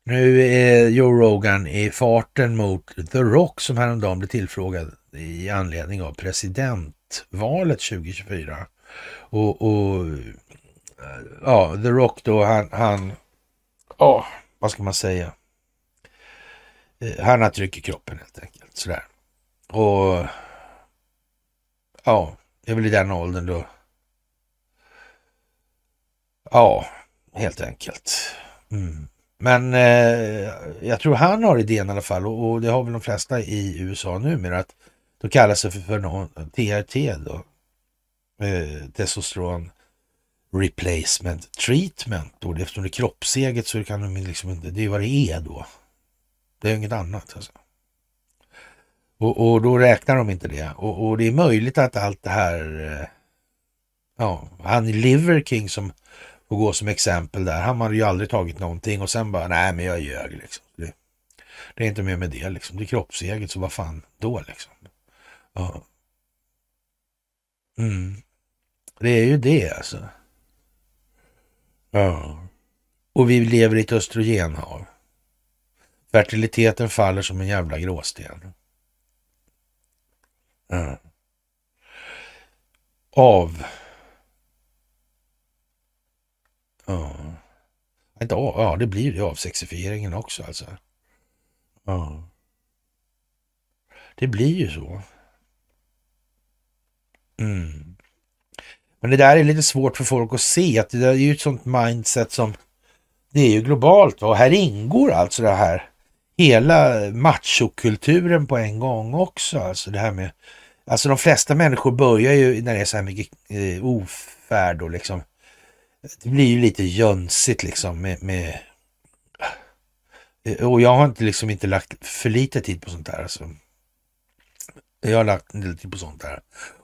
nu är Joe Rogan i farten mot The Rock som häromdagen blev tillfrågad i anledning av presidentvalet 2024. Och, och ja, The Rock då, han, han ja, vad ska man säga? Eh, han har tryck i kroppen helt enkelt. Sådär. Och ja, det är väl i den åldern då. Ja, helt enkelt. Mm. Men eh, jag tror han har idén i alla fall och, och, det har väl de flesta i USA numera att då kallas det för, för någon, TRT då. Eh, testosteron replacement treatment då, eftersom det är kroppseget så kan de liksom inte, det är vad det är då. Det är inget annat alltså. Och, och då räknar de inte det. Och, och, det är möjligt att allt det här, eh, ja, han Liver King som får gå som exempel där, han hade ju aldrig tagit någonting och sen bara, nej men jag ljög liksom. Det, det är inte mer med det liksom, det är kroppseget så vad fan då liksom. Ja. Mm. Det är ju det alltså. Ja. Och vi lever i ett östrogenhav. Fertiliteten faller som en jävla gråsten. Ja. Av. Ja. Inte av, ja det blir ju avsexifieringen också alltså. Ja. Det blir ju så. Mm. Men det där är lite svårt för folk att se, att det där är ju ett sånt mindset som... Det är ju globalt och här ingår alltså det här hela machokulturen på en gång också. Alltså det här med... Alltså de flesta människor börjar ju när det är så här mycket eh, ofärd och liksom... Det blir ju lite jönsigt liksom med, med eh, och jag har inte liksom inte lagt för lite tid på sånt där. Alltså. Jag har lagt en del tid på sånt där.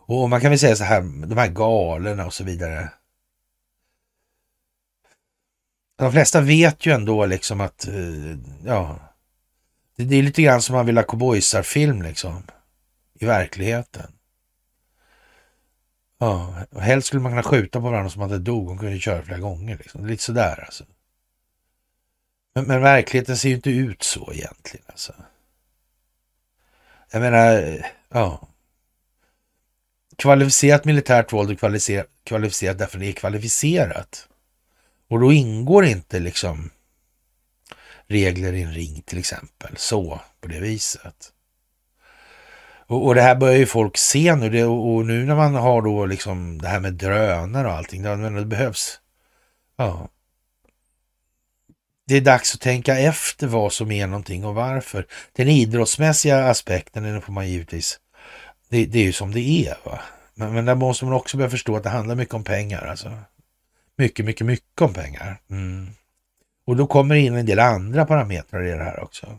Och man kan väl säga så här, de här galerna och så vidare. De flesta vet ju ändå liksom att, eh, ja, det är lite grann som man vill ha cowboysarfilm liksom, i verkligheten. Ja, och helst skulle man kunna skjuta på varandra som att det dog, hon kunde köra flera gånger. Liksom. Lite sådär alltså. Men, men verkligheten ser ju inte ut så egentligen alltså. Jag menar, eh, ja kvalificerat militärt våld är kvalificerat, kvalificerat därför det är kvalificerat. Och då ingår inte liksom regler i en ring till exempel, så på det viset. Och, och det här börjar ju folk se nu det, och, och, nu när man har då liksom det här med drönare och allting, det, det behövs. Ja. Det är dags att tänka efter vad som är någonting och varför. Den idrottsmässiga aspekten den får man givetvis det, det är ju som det är. Va? Men, men där måste man också börja förstå att det handlar mycket om pengar. Alltså. Mycket, mycket, mycket om pengar. Mm. Och då kommer det in en del andra parametrar i det här också.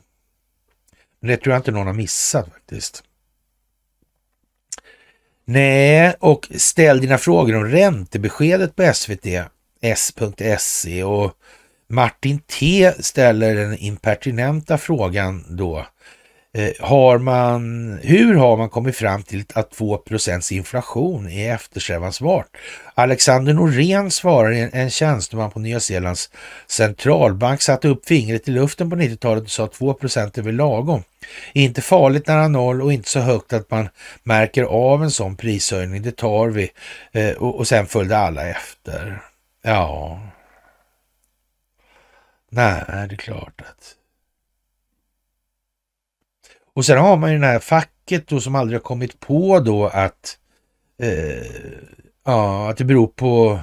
Men det tror jag inte någon har missat faktiskt. Nej, och ställ dina frågor om räntebeskedet på SVT, s.se och Martin T ställer den impertinenta frågan då. Eh, har man, hur har man kommit fram till att 2 inflation är eftersträvansvärt? Alexander Norén svarar en, en tjänsteman på Nya Zeelands centralbank satte upp fingret i luften på 90-talet och sa att 2 är väl lagom. Inte farligt nära noll och inte så högt att man märker av en sån prishöjning. Det tar vi eh, och, och sen följde alla efter. Ja. Nej, det är klart att och sen har man ju det här facket då som aldrig har kommit på då att, eh, ja, att det beror på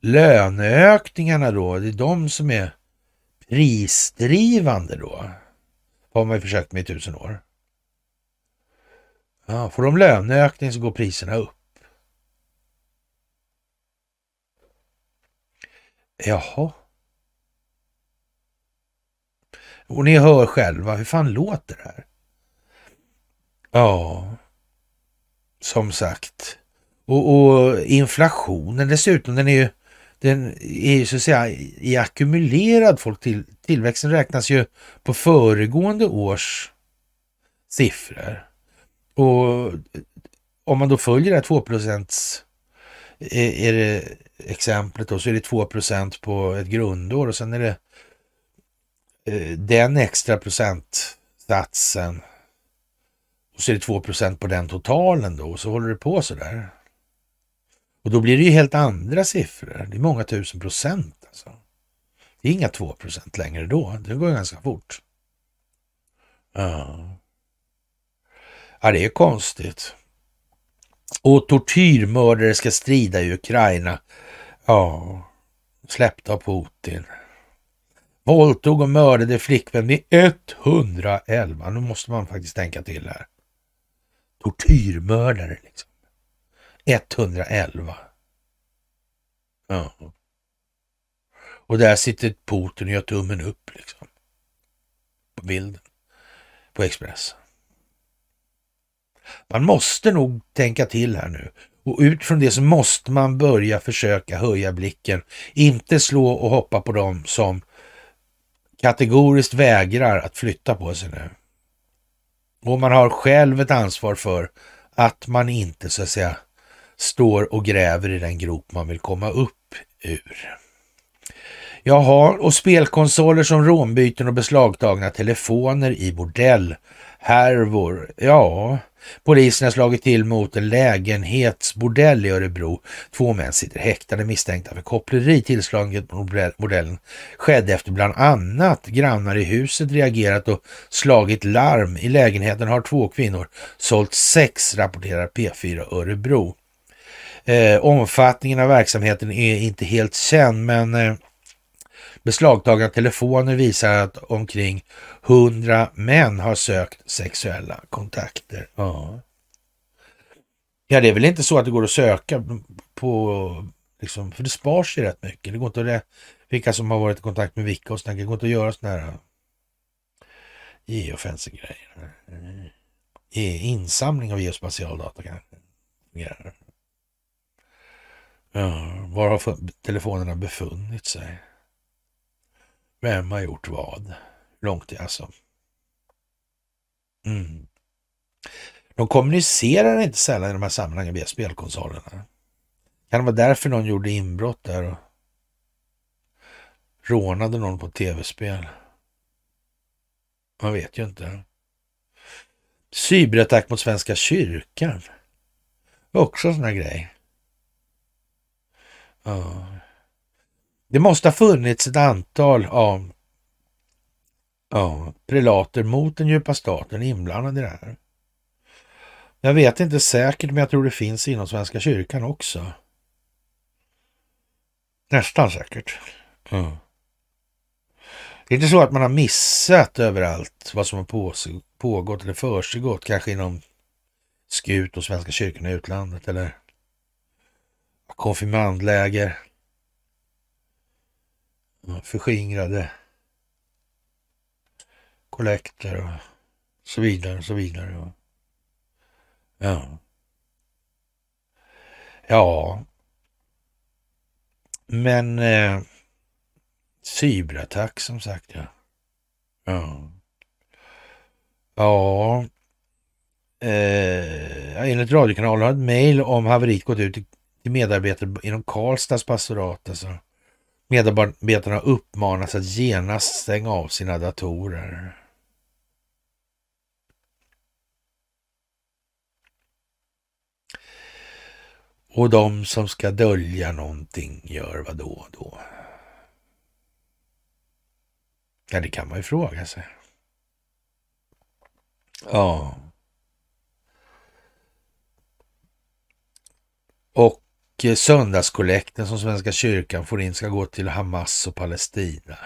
löneökningarna då. Det är de som är prisdrivande då. Har man ju försökt med i tusen år. Ja, får de löneökning så går priserna upp. Jaha. Och ni hör själva, hur fan låter det här? Ja, som sagt. Och, och, inflationen dessutom, den är ju, den är ju så att säga i ackumulerad folk till, tillväxten räknas ju på föregående års siffror. Och om man då följer det här 2 eh, är, det exemplet då, så är det 2 på ett grundår och sen är det eh, den extra procentsatsen så är det 2 på den totalen då och så håller det på så där. Och då blir det ju helt andra siffror. Det är många tusen procent alltså. Det är inga 2 längre då. Det går ganska fort. Ja. ja, det är konstigt. Och tortyrmördare ska strida i Ukraina. Ja, släppta av Putin. Våldtog och mördade flickvän vid 111. Nu måste man faktiskt tänka till här tortyrmördare. Liksom. 111. Ja. Och där sitter Putin och gör tummen upp liksom. På bilden. På Expressen. Man måste nog tänka till här nu. Och utifrån det så måste man börja försöka höja blicken. Inte slå och hoppa på dem som kategoriskt vägrar att flytta på sig nu. Och man har själv ett ansvar för att man inte så att säga står och gräver i den grop man vill komma upp ur. Jaha, och spelkonsoler som rånbyten och beslagtagna telefoner i bordellhärvor. Ja, Polisen har slagit till mot en lägenhetsbordell i Örebro. Två män sitter häktade misstänkta för koppleri. Tillslaget på bordellen skedde efter bland annat grannar i huset reagerat och slagit larm. I lägenheten har två kvinnor sålt sex, rapporterar P4 Örebro. Eh, omfattningen av verksamheten är inte helt känd, men eh, Beslagtagna telefoner visar att omkring 100 män har sökt sexuella kontakter. Ja. ja, det är väl inte så att det går att söka på, liksom, för det spar sig rätt mycket. Det går inte att vilka som har varit i kontakt med vilka och sådär. Det går inte att göra sådana här geofencing eh, grejer. Eh, insamling av geospatial data kanske Ja, var har telefonerna befunnit sig? Vem har gjort vad? Långt alltså. Mm. De kommunicerar inte sällan i de här sammanhangen via spelkonsolerna. Kan det vara därför någon gjorde inbrott där och rånade någon på tv-spel? Man vet ju inte. Cyberattack mot Svenska kyrkan. Också en sån här grej. Ja. Det måste ha funnits ett antal av. ja, prelater mot den djupa staten inblandade i det här. Jag vet inte säkert, men jag tror det finns inom Svenska kyrkan också. Nästan säkert. Mm. Det är inte så att man har missat överallt vad som har pågått eller försiggått, kanske inom skut och Svenska kyrkan i utlandet eller konfirmandläger, förskingrade kollekter och så vidare och så vidare. Ja. Ja. Men eh, cyberattack som sagt ja. Ja. Ja. Eh, enligt radiokanalen har ett mejl om haveriet gått ut till medarbetare inom Karlstads pastorat. Alltså. Medarbetarna uppmanas att genast stänga av sina datorer. Och de som ska dölja någonting gör vad då och då? Ja, det kan man ju fråga sig. Ja. Och Eh, söndagskollekten som Svenska kyrkan får in ska gå till Hamas och Palestina.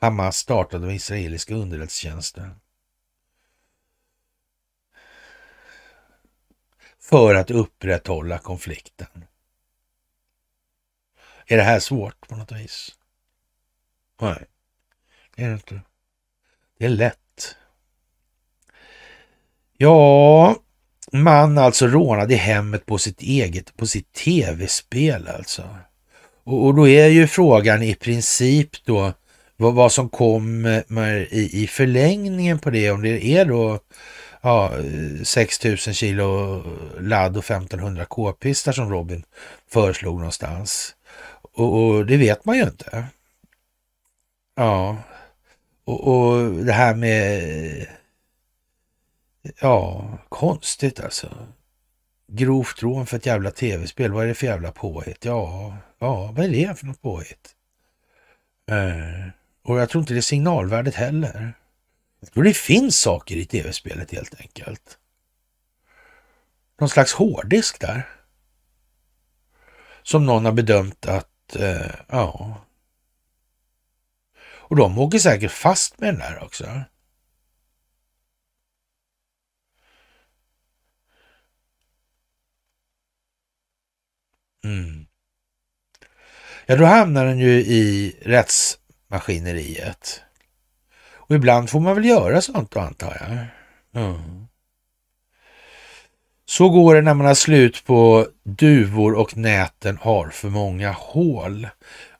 Hamas startade den israeliska underrättelsetjänsten. För att upprätthålla konflikten. Är det här svårt på något vis? Nej, det är det inte. Det är lätt. Ja, man alltså rånade hemmet på sitt eget, på sitt tv-spel alltså. Och, och, då är ju frågan i princip då vad, vad som kommer eh, i, i förlängningen på det, om det är då ja, 6000 kilo ladd och 1500 k-pistar som Robin föreslog någonstans. Och, och, det vet man ju inte. Ja, och, och det här med Ja, konstigt alltså. Grovt rån för ett jävla tv-spel. Vad är det för jävla påhitt? Ja, ja vad är det för något påhitt? Eh, och jag tror inte det är signalvärdet heller. Jag tror det finns saker i tv-spelet helt enkelt. Någon slags hårddisk där. Som någon har bedömt att, eh, ja. Och de åker säkert fast med den där också. Mm. Ja, då hamnar den ju i rättsmaskineriet. Och ibland får man väl göra sånt då antar jag. Mm. Så går det när man har slut på duvor och näten har för många hål.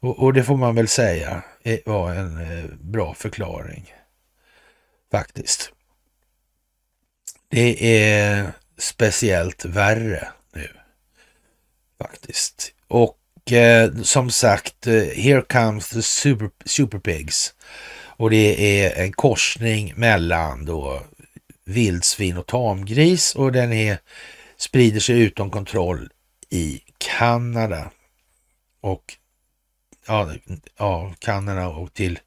Och, och det får man väl säga var en eh, bra förklaring. Faktiskt. Det är speciellt värre nu faktiskt. Och eh, som sagt, eh, Here comes the super, super pigs. Och det är en korsning mellan då vildsvin och tamgris och den är, sprider sig utom kontroll i Kanada. Och ja, ja Kanada och till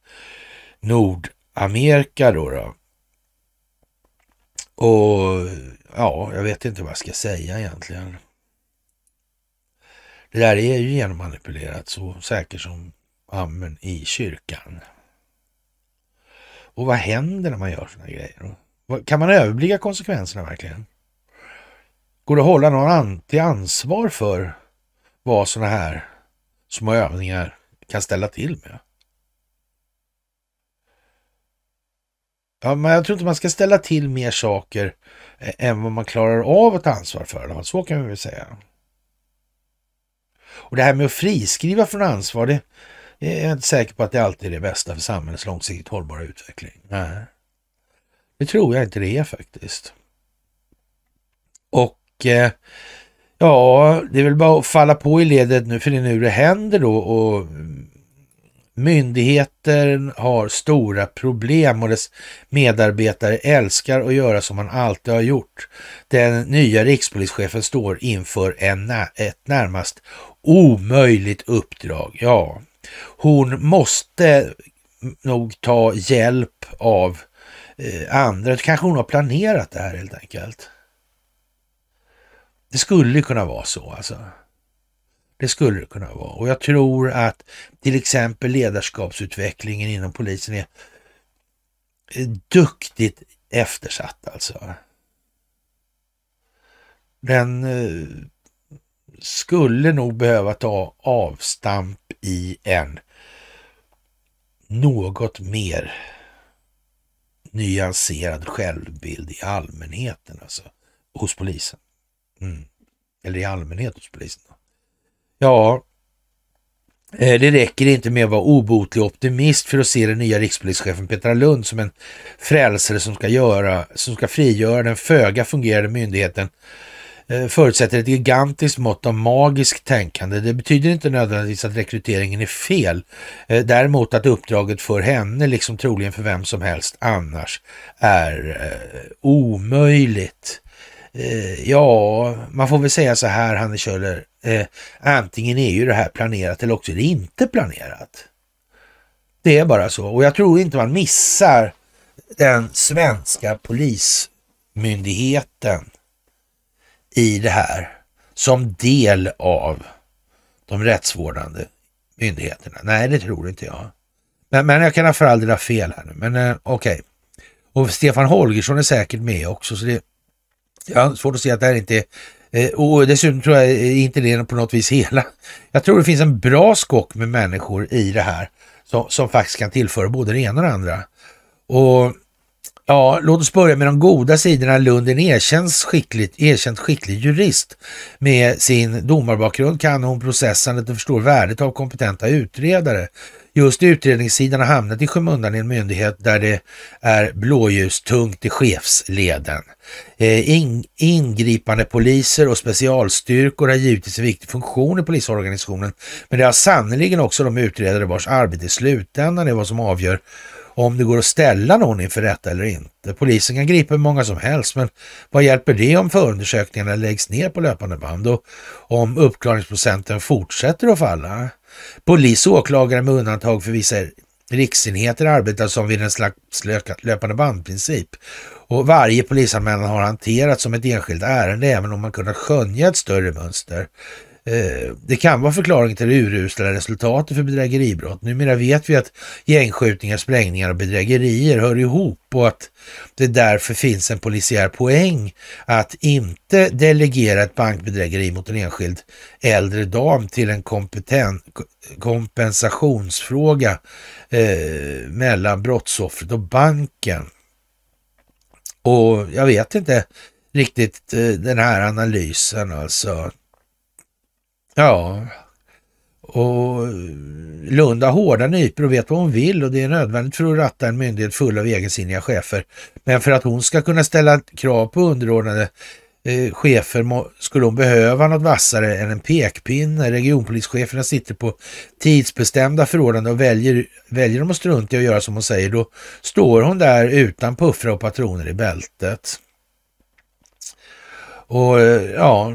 Nordamerika då, då. Och ja, jag vet inte vad jag ska säga egentligen. Det där är ju genmanipulerat, så säkert som amen i kyrkan. Och vad händer när man gör sådana grejer? Kan man överblicka konsekvenserna verkligen? Går det att hålla någon an till ansvar för vad sådana här små övningar kan ställa till med? Ja, men jag tror inte man ska ställa till mer saker än vad man klarar av att ta ansvar för. Så kan vi väl säga. Och det här med att friskriva från ansvar, det är jag inte säker på att det alltid är det bästa för samhällets långsiktigt hållbara utveckling. Nej. Det tror jag inte det är faktiskt. Och eh, ja, det är väl bara att falla på i ledet nu, för det är nu det händer då och mm, Myndigheten har stora problem och dess medarbetare älskar att göra som man alltid har gjort. Den nya rikspolischefen står inför en, ett närmast omöjligt uppdrag. Ja, hon måste nog ta hjälp av eh, andra. Kanske hon har planerat det här helt enkelt. Det skulle kunna vara så alltså. Det skulle det kunna vara. Och jag tror att till exempel ledarskapsutvecklingen inom polisen är duktigt eftersatt alltså. Den eh, skulle nog behöva ta avstamp i en något mer nyanserad självbild i allmänheten alltså, hos polisen. Mm. Eller i allmänhet hos polisen. Ja, eh, det räcker inte med att vara obotlig optimist för att se den nya rikspolischefen Petra Lund som en frälsare som ska, göra, som ska frigöra den föga fungerande myndigheten eh, förutsätter ett gigantiskt mått av magiskt tänkande. Det betyder inte nödvändigtvis att rekryteringen är fel, eh, däremot att uppdraget för henne, liksom troligen för vem som helst annars, är omöjligt. Ja, man får väl säga så här, Hanne Kjöller, Eh, antingen är ju det här planerat eller också är det inte planerat. Det är bara så och jag tror inte man missar den svenska polismyndigheten i det här som del av de rättsvårdande myndigheterna. Nej, det tror inte jag. Men, men jag kan för all del ha fel här nu, men eh, okej. Okay. Och Stefan Holgersson är säkert med också, så det jag har svårt att se att det här inte är Eh, och dessutom tror jag eh, inte det är på något vis hela. Jag tror det finns en bra skock med människor i det här som, som faktiskt kan tillföra både det ena och det andra. Och Ja, låt oss börja med de goda sidorna. Lund är en erkänd skicklig, erkänt skicklig jurist. Med sin domarbakgrund kan hon processandet och förstår värdet av kompetenta utredare just utredningssidan har hamnat i skymundan i en myndighet där det är blåljustungt i chefsleden. Eh, in ingripande poliser och specialstyrkor har givetvis en viktig funktion i polisorganisationen, men det har sannerligen också de utredare vars arbete i slutändan är vad som avgör om det går att ställa någon inför rätta eller inte. Polisen kan gripa hur många som helst, men vad hjälper det om förundersökningarna läggs ner på löpande band och om uppklaringsprocenten fortsätter att falla? Polis och åklagare med undantag för vissa riksenheter arbetar som vid en slags löpande bandprincip och varje polisanmälan har hanterats som ett enskilt ärende även om man kunnat skönja ett större mönster. Eh, det kan vara förklaringen till det urusla resultatet för bedrägeribrott. Numera vet vi att gängskjutningar, sprängningar och bedrägerier hör ihop och att det därför finns en polisiär poäng att inte delegera ett bankbedrägeri mot en enskild äldre dam till en kompetent, kompensationsfråga eh, mellan brottsoffret och banken. Och jag vet inte riktigt eh, den här analysen alltså. Ja, och Lund har hårda nypor och vet vad hon vill och det är nödvändigt för att ratta en myndighet full av egensinniga chefer. Men för att hon ska kunna ställa krav på underordnade eh, chefer må, skulle hon behöva något vassare än en pekpinne. Regionpolischeferna sitter på tidsbestämda förordnanden och väljer, väljer de att strunta i att göra som hon säger, då står hon där utan puffra och patroner i bältet. Och eh, ja,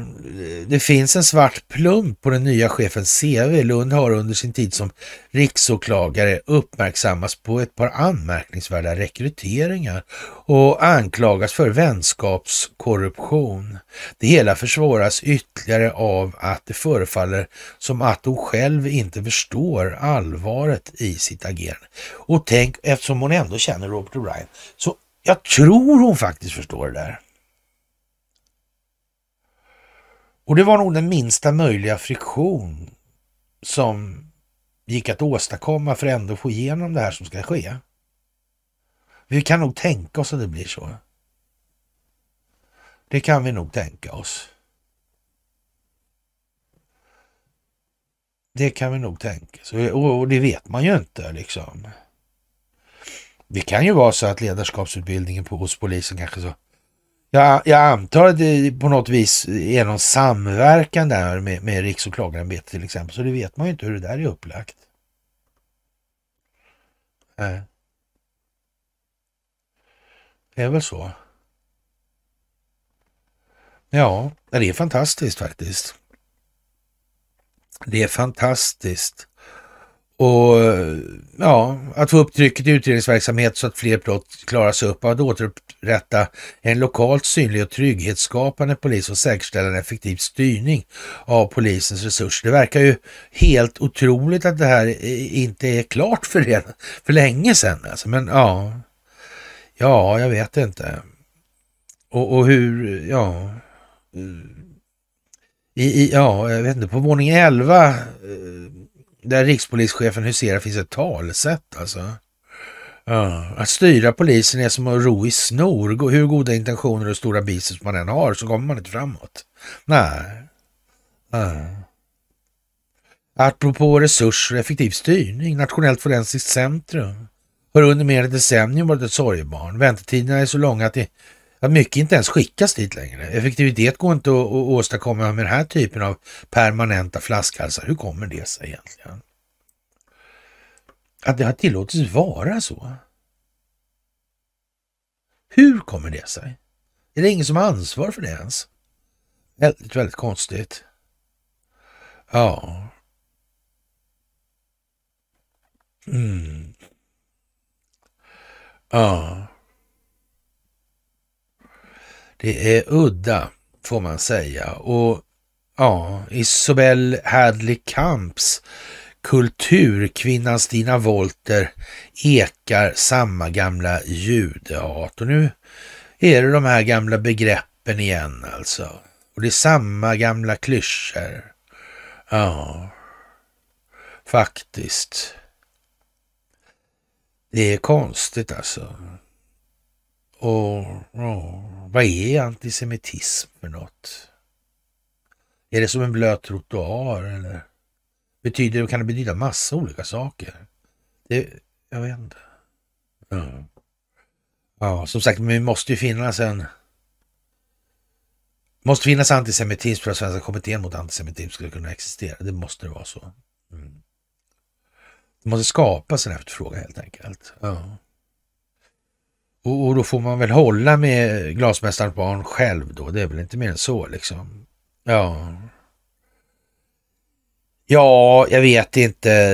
det finns en svart plump på den nya chefens CV. Lund har under sin tid som riksåklagare uppmärksammats på ett par anmärkningsvärda rekryteringar och anklagas för vänskapskorruption. Det hela försvåras ytterligare av att det förefaller som att hon själv inte förstår allvaret i sitt agerande. Och tänk, eftersom hon ändå känner Robert O'Brien, så jag tror hon faktiskt förstår det där. Och det var nog den minsta möjliga friktion som gick att åstadkomma för att ändå få igenom det här som ska ske. Vi kan nog tänka oss att det blir så. Det kan vi nog tänka oss. Det kan vi nog tänka oss. Och, det vet man ju inte liksom. Det kan ju vara så att ledarskapsutbildningen på, hos polisen kanske så jag, jag antar att det på något vis är någon samverkan där med, med riksåklagarämbetet till exempel, så det vet man ju inte hur det där är upplagt. Nej. Det är väl så. Ja, det är fantastiskt faktiskt. Det är fantastiskt. Och ja, att få upp trycket i utredningsverksamhet så att fler brott klaras upp och att återupprätta en lokalt synlig och trygghetsskapande polis och säkerställa en effektiv styrning av polisens resurser. Det verkar ju helt otroligt att det här inte är klart för, det, för länge sedan. Alltså. Men ja, ja, jag vet inte. Och, och hur, ja... I, i, ja, jag vet inte, på våning 11 där rikspolischefen huserar finns ett talsätt alltså. Ja. Att styra polisen är som att ro i snor. Hur goda intentioner och stora biceps man än har så kommer man inte framåt. Nej. Ja. Apropå resurser och effektiv styrning, Nationellt forensiskt centrum har under mer än ett decennium varit ett sorgebarn. Väntetiderna är så långa att det att mycket inte ens skickas dit längre. Effektivitet går inte att, åstadkomma med den här typen av permanenta flaskhalsar. Hur kommer det sig egentligen? Att det har tillåtits vara så? Hur kommer det sig? Är det ingen som har ansvar för det ens? Väldigt, väldigt konstigt. Ja. Mm. Ja. Det är udda, får man säga. Och ja, Isobel Hadley Kamps kulturkvinnan Stina Volter ekar samma gamla judehat. Och nu är det de här gamla begreppen igen alltså. Och det är samma gamla klyschor. Ja, faktiskt. Det är konstigt alltså. Och, ja. Vad är antisemitism för något? Är det som en blöt trottoar eller? Betyder, kan det betyda massa olika saker? Det, jag vet inte. Mm. Ja, som sagt, men det måste ju finnas en... måste finnas antisemitism för att Svenska kommittén mot antisemitism skulle kunna existera. Det måste det vara så. Mm. Det måste skapas en efterfrågan helt enkelt. Ja. Och, och, då får man väl hålla med glasmästarens barn själv då. Det är väl inte mer än så liksom. Ja. Ja, jag vet inte.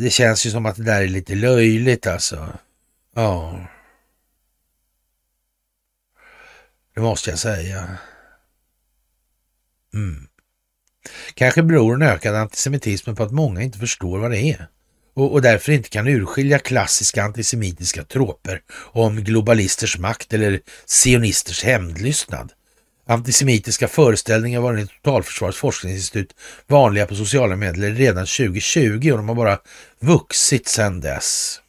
Det känns ju som att det där är lite löjligt alltså. Ja. Det måste jag säga. Mm. Kanske beror den ökade antisemitismen på att många inte förstår vad det är och, och därför inte kan urskilja klassiska antisemitiska troper om globalisters makt eller sionisters hämndlystnad. Antisemitiska föreställningar var enligt Totalförsvarets forskningsinstitut vanliga på sociala medier redan 2020 och de har bara vuxit sedan dess.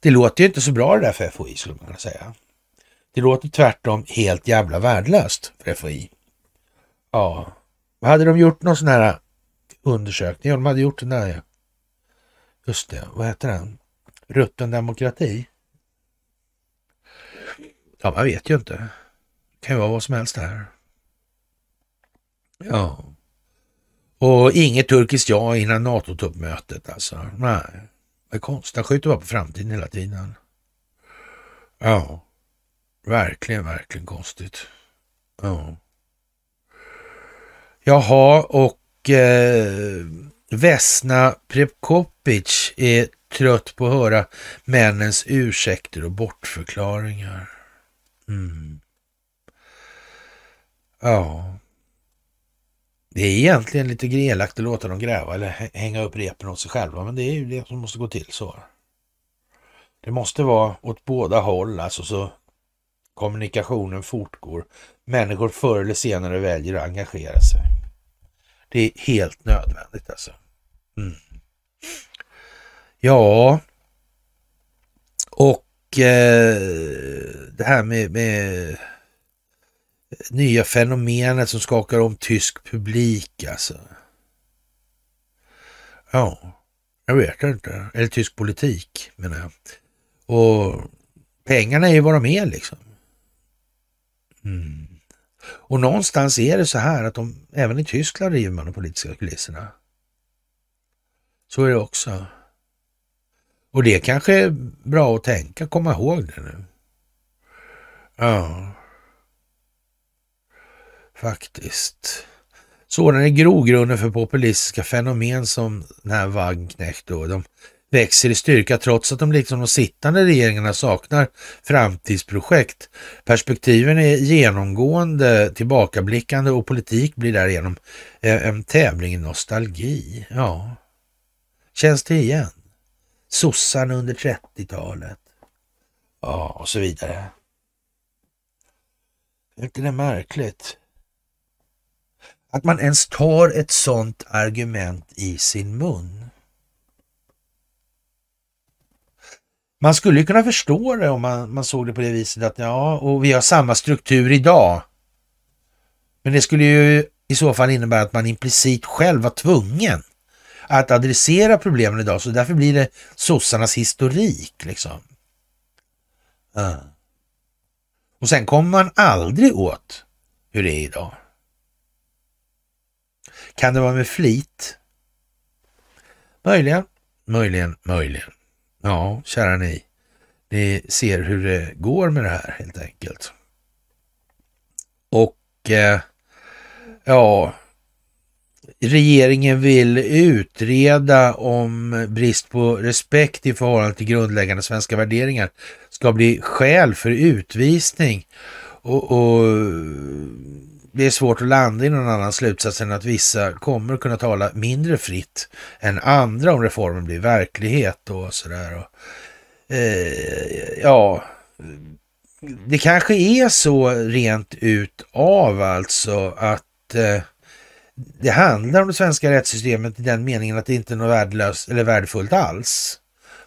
Det låter ju inte så bra det där för FOI skulle man kunna säga. Det låter tvärtom helt jävla värdelöst för FOI. Ja, hade de gjort någon sån här undersökning? Ja, de hade gjort den där Just det, vad heter den? Rutten demokrati? Ja, man vet ju inte. Det kan ju vara vad som helst det här. Ja. Och inget turkiskt ja innan NATO-toppmötet alltså. Nej, det är konstigt. Han skjuter bara på framtiden hela tiden. Ja, verkligen, verkligen konstigt. Ja. Jaha, och eh, Vesna Prekopic är trött på att höra männens ursäkter och bortförklaringar. Mm. Ja. Det är egentligen lite elakt att låta dem gräva eller hänga upp repen åt sig själva, men det är ju det som måste gå till så. Det måste vara åt båda håll, alltså så kommunikationen fortgår. Människor förr eller senare väljer att engagera sig. Det är helt nödvändigt alltså. Mm. Ja, och eh, det här med, med, nya fenomenet som skakar om tysk publik alltså. Ja, jag vet inte. Eller tysk politik menar jag. Och pengarna är ju vad de är liksom. Mm. Och någonstans är det så här att de, även i Tyskland river man de politiska kulisserna. Så är det också. Och det är kanske är bra att tänka, komma ihåg det nu. Ja, faktiskt. Sådan är grogrunden för populistiska fenomen som den här Wagenknecht och de växer i styrka trots att de liksom de sittande regeringarna saknar framtidsprojekt. Perspektiven är genomgående tillbakablickande och politik blir därigenom eh, en tävling i nostalgi. Ja, känns det igen? Sossarna under 30-talet. Ja, och så vidare. Är inte det märkligt? Att man ens tar ett sånt argument i sin mun. Man skulle ju kunna förstå det om man, man såg det på det viset att ja, och vi har samma struktur idag. Men det skulle ju i så fall innebära att man implicit själv var tvungen att adressera problemen idag, så därför blir det sossarnas historik liksom. Uh. Och sen kommer man aldrig åt hur det är idag. Kan det vara med flit? Möjligen, möjligen, möjligen. Ja, kära ni. Ni ser hur det går med det här helt enkelt. Och eh, ja, regeringen vill utreda om brist på respekt i förhållande till grundläggande svenska värderingar ska bli skäl för utvisning. Och, och det är svårt att landa i någon annan slutsats än att vissa kommer kunna tala mindre fritt än andra om reformen blir verklighet och sådär. Och, eh, ja, det kanske är så rent ut av alltså att eh, det handlar om det svenska rättssystemet i den meningen att det inte är något värdelöst eller värdefullt alls.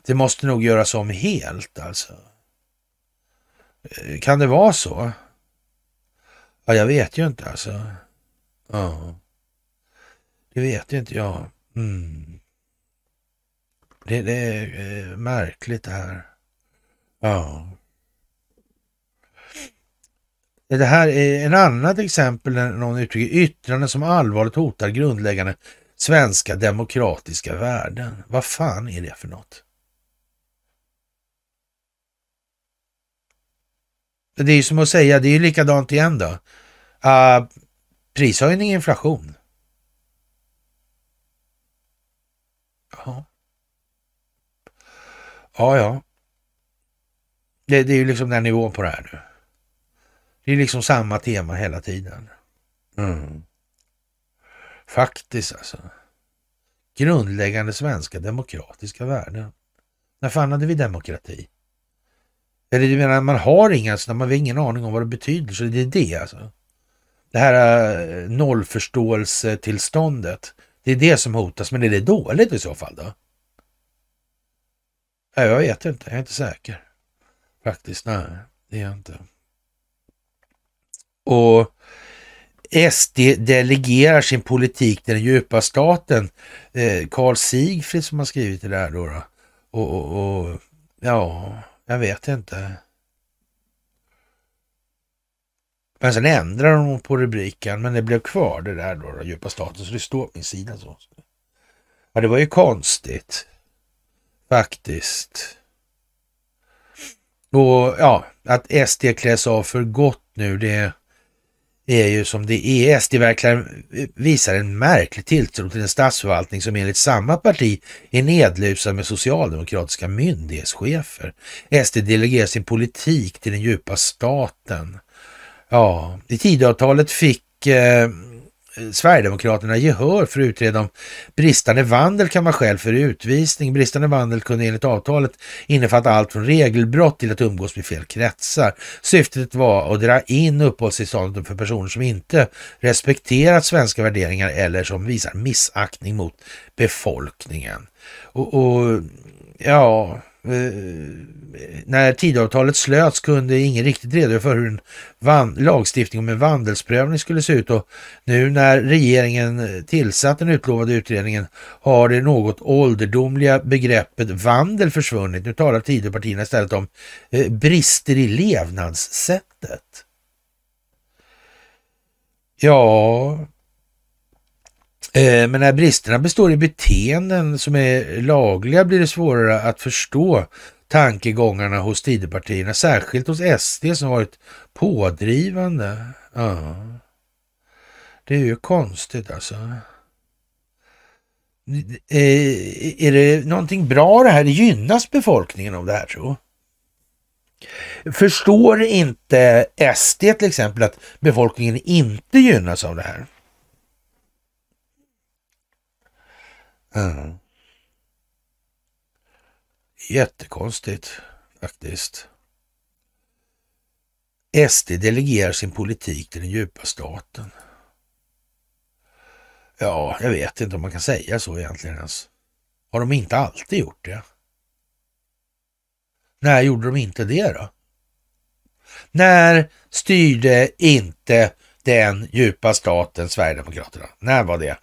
Det måste nog göras om helt alltså. Eh, kan det vara så? Ja, jag vet ju inte alltså. Ja, det vet ju inte jag. Mm. Det, det, är eh, märkligt det här. Ja. Det här är en annat exempel när någon uttrycker yttranden som allvarligt hotar grundläggande svenska demokratiska värden. Vad fan är det för något? Det är ju som att säga, det är ju likadant igen då. Uh, prishöjning, inflation. Ja. Ja, ja. Det, det, är ju liksom den nivån på det här nu. Det är liksom samma tema hela tiden. Mm. Faktiskt alltså. Grundläggande svenska demokratiska värden. När fan hade vi demokrati? Eller du menar, man har inga, alltså, man har ingen aning om vad det betyder, så det är det alltså. Det här äh, nollförståelsetillståndet, det är det som hotas, men är det dåligt i så fall då? Nej, jag vet inte, jag är inte säker. Faktiskt, nej, det är jag inte. Och SD delegerar sin politik till den djupa staten. Karl eh, Sigfrid som har skrivit det där då. då. Och, och, och ja, jag vet inte. Men sen ändrade de på rubriken, men det blev kvar det där då, då djupa staten, så det står på min sida så. Ja, det var ju konstigt. Faktiskt. Och ja, att SD kläs av för gott nu, det är ju som det är. SD verkar visar en märklig tilltro till en statsförvaltning som enligt samma parti är nedlusad med socialdemokratiska myndighetschefer. SD delegerar sin politik till den djupa staten. Ja, i Tidöavtalet fick eh, Sverigedemokraterna gehör för att utreda om bristande vandel kan vara skäl för utvisning. Bristande vandel kunde enligt avtalet innefatta allt från regelbrott till att umgås med fel kretsar. Syftet var att dra in uppehållstillståndet för personer som inte respekterat svenska värderingar eller som visar missaktning mot befolkningen. och, och ja, Eh, när tidavtalet slöts kunde ingen riktigt redogöra för hur en van, lagstiftning om en vandelsprövning skulle se ut och nu när regeringen tillsatt den utlovade utredningen har det något ålderdomliga begreppet vandel försvunnit. Nu talar Tidöpartierna istället om eh, brister i levnadssättet. Ja, Eh, men när bristerna består i beteenden som är lagliga blir det svårare att förstå tankegångarna hos Tidöpartierna, särskilt hos SD som varit pådrivande. Ja. Det är ju konstigt alltså. Eh, är det någonting bra det här? gynnas befolkningen av det här tror Förstår inte SD till exempel att befolkningen inte gynnas av det här? Mm. Jättekonstigt faktiskt. SD delegerar sin politik till den djupa staten. Ja, jag vet inte om man kan säga så egentligen ens. Har de inte alltid gjort det? När gjorde de inte det då? När styrde inte den djupa staten Sverigedemokraterna? När var det?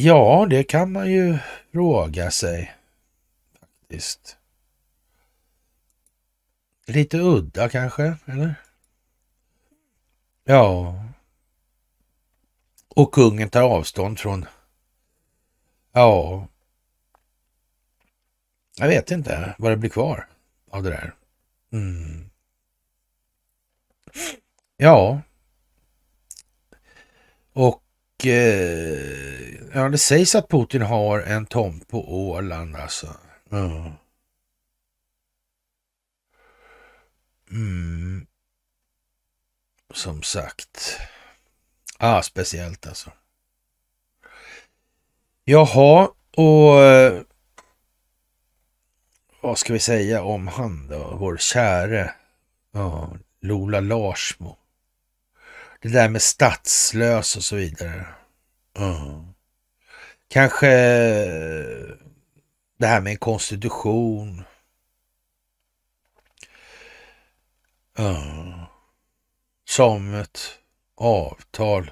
Ja, det kan man ju fråga sig faktiskt. Lite udda kanske, eller? Ja. Och kungen tar avstånd från... Ja. Jag vet inte vad det blir kvar av det där. Mm. Ja. Och Eh, ja, det sägs att Putin har en tomt på Åland alltså. Mm. Mm. Som sagt. Ah, speciellt alltså. Jaha, och eh, vad ska vi säga om han då? Vår käre ja, Lola Larsmo det där med statslös och så vidare. Mm. Kanske eh, det här med en konstitution. Mm. Som ett avtal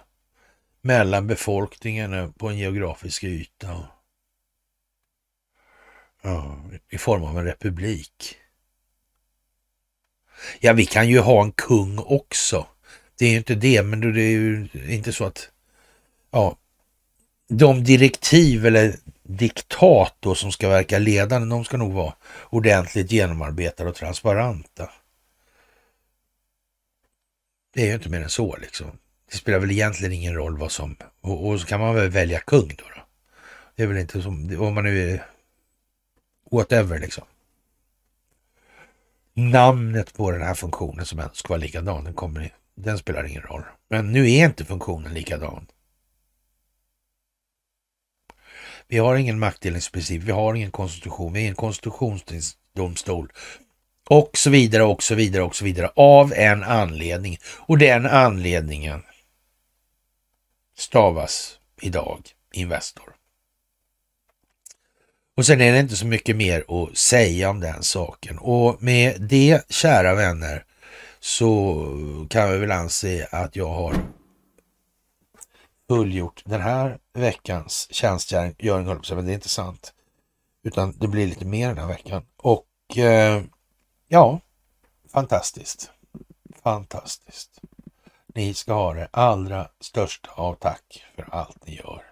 mellan befolkningen på en geografisk yta. Mm. I form av en republik. Ja, vi kan ju ha en kung också. Det är ju inte det, men det är ju inte så att ja, de direktiv eller diktat då som ska verka ledande, de ska nog vara ordentligt genomarbetade och transparenta. Det är ju inte mer än så liksom. Det spelar väl egentligen ingen roll vad som... Och, och så kan man väl välja kung då. då. Det är väl inte som... Om man nu är... Whatever liksom. Namnet på den här funktionen som helst ska vara likadan. Den kommer den spelar ingen roll. Men nu är inte funktionen likadan. Vi har ingen maktdelningsprincip, vi har ingen konstitution, vi är en konstitutionsdomstol och så vidare och så vidare och så vidare av en anledning. Och den anledningen stavas idag Investor. Och sen är det inte så mycket mer att säga om den saken. Och med det, kära vänner, så kan jag väl anse att jag har fullgjort den här veckans tjänstgöring, men det är inte sant. Utan det blir lite mer den här veckan. Och eh, ja, fantastiskt. Fantastiskt. Ni ska ha det allra största av tack för allt ni gör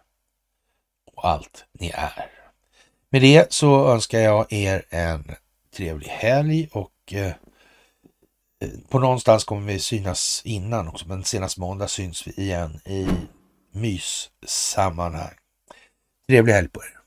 och allt ni är. Med det så önskar jag er en trevlig helg och eh, Eh, på någonstans kommer vi synas innan också, men senast måndag syns vi igen i myssammanhang. Trevlig helg på er!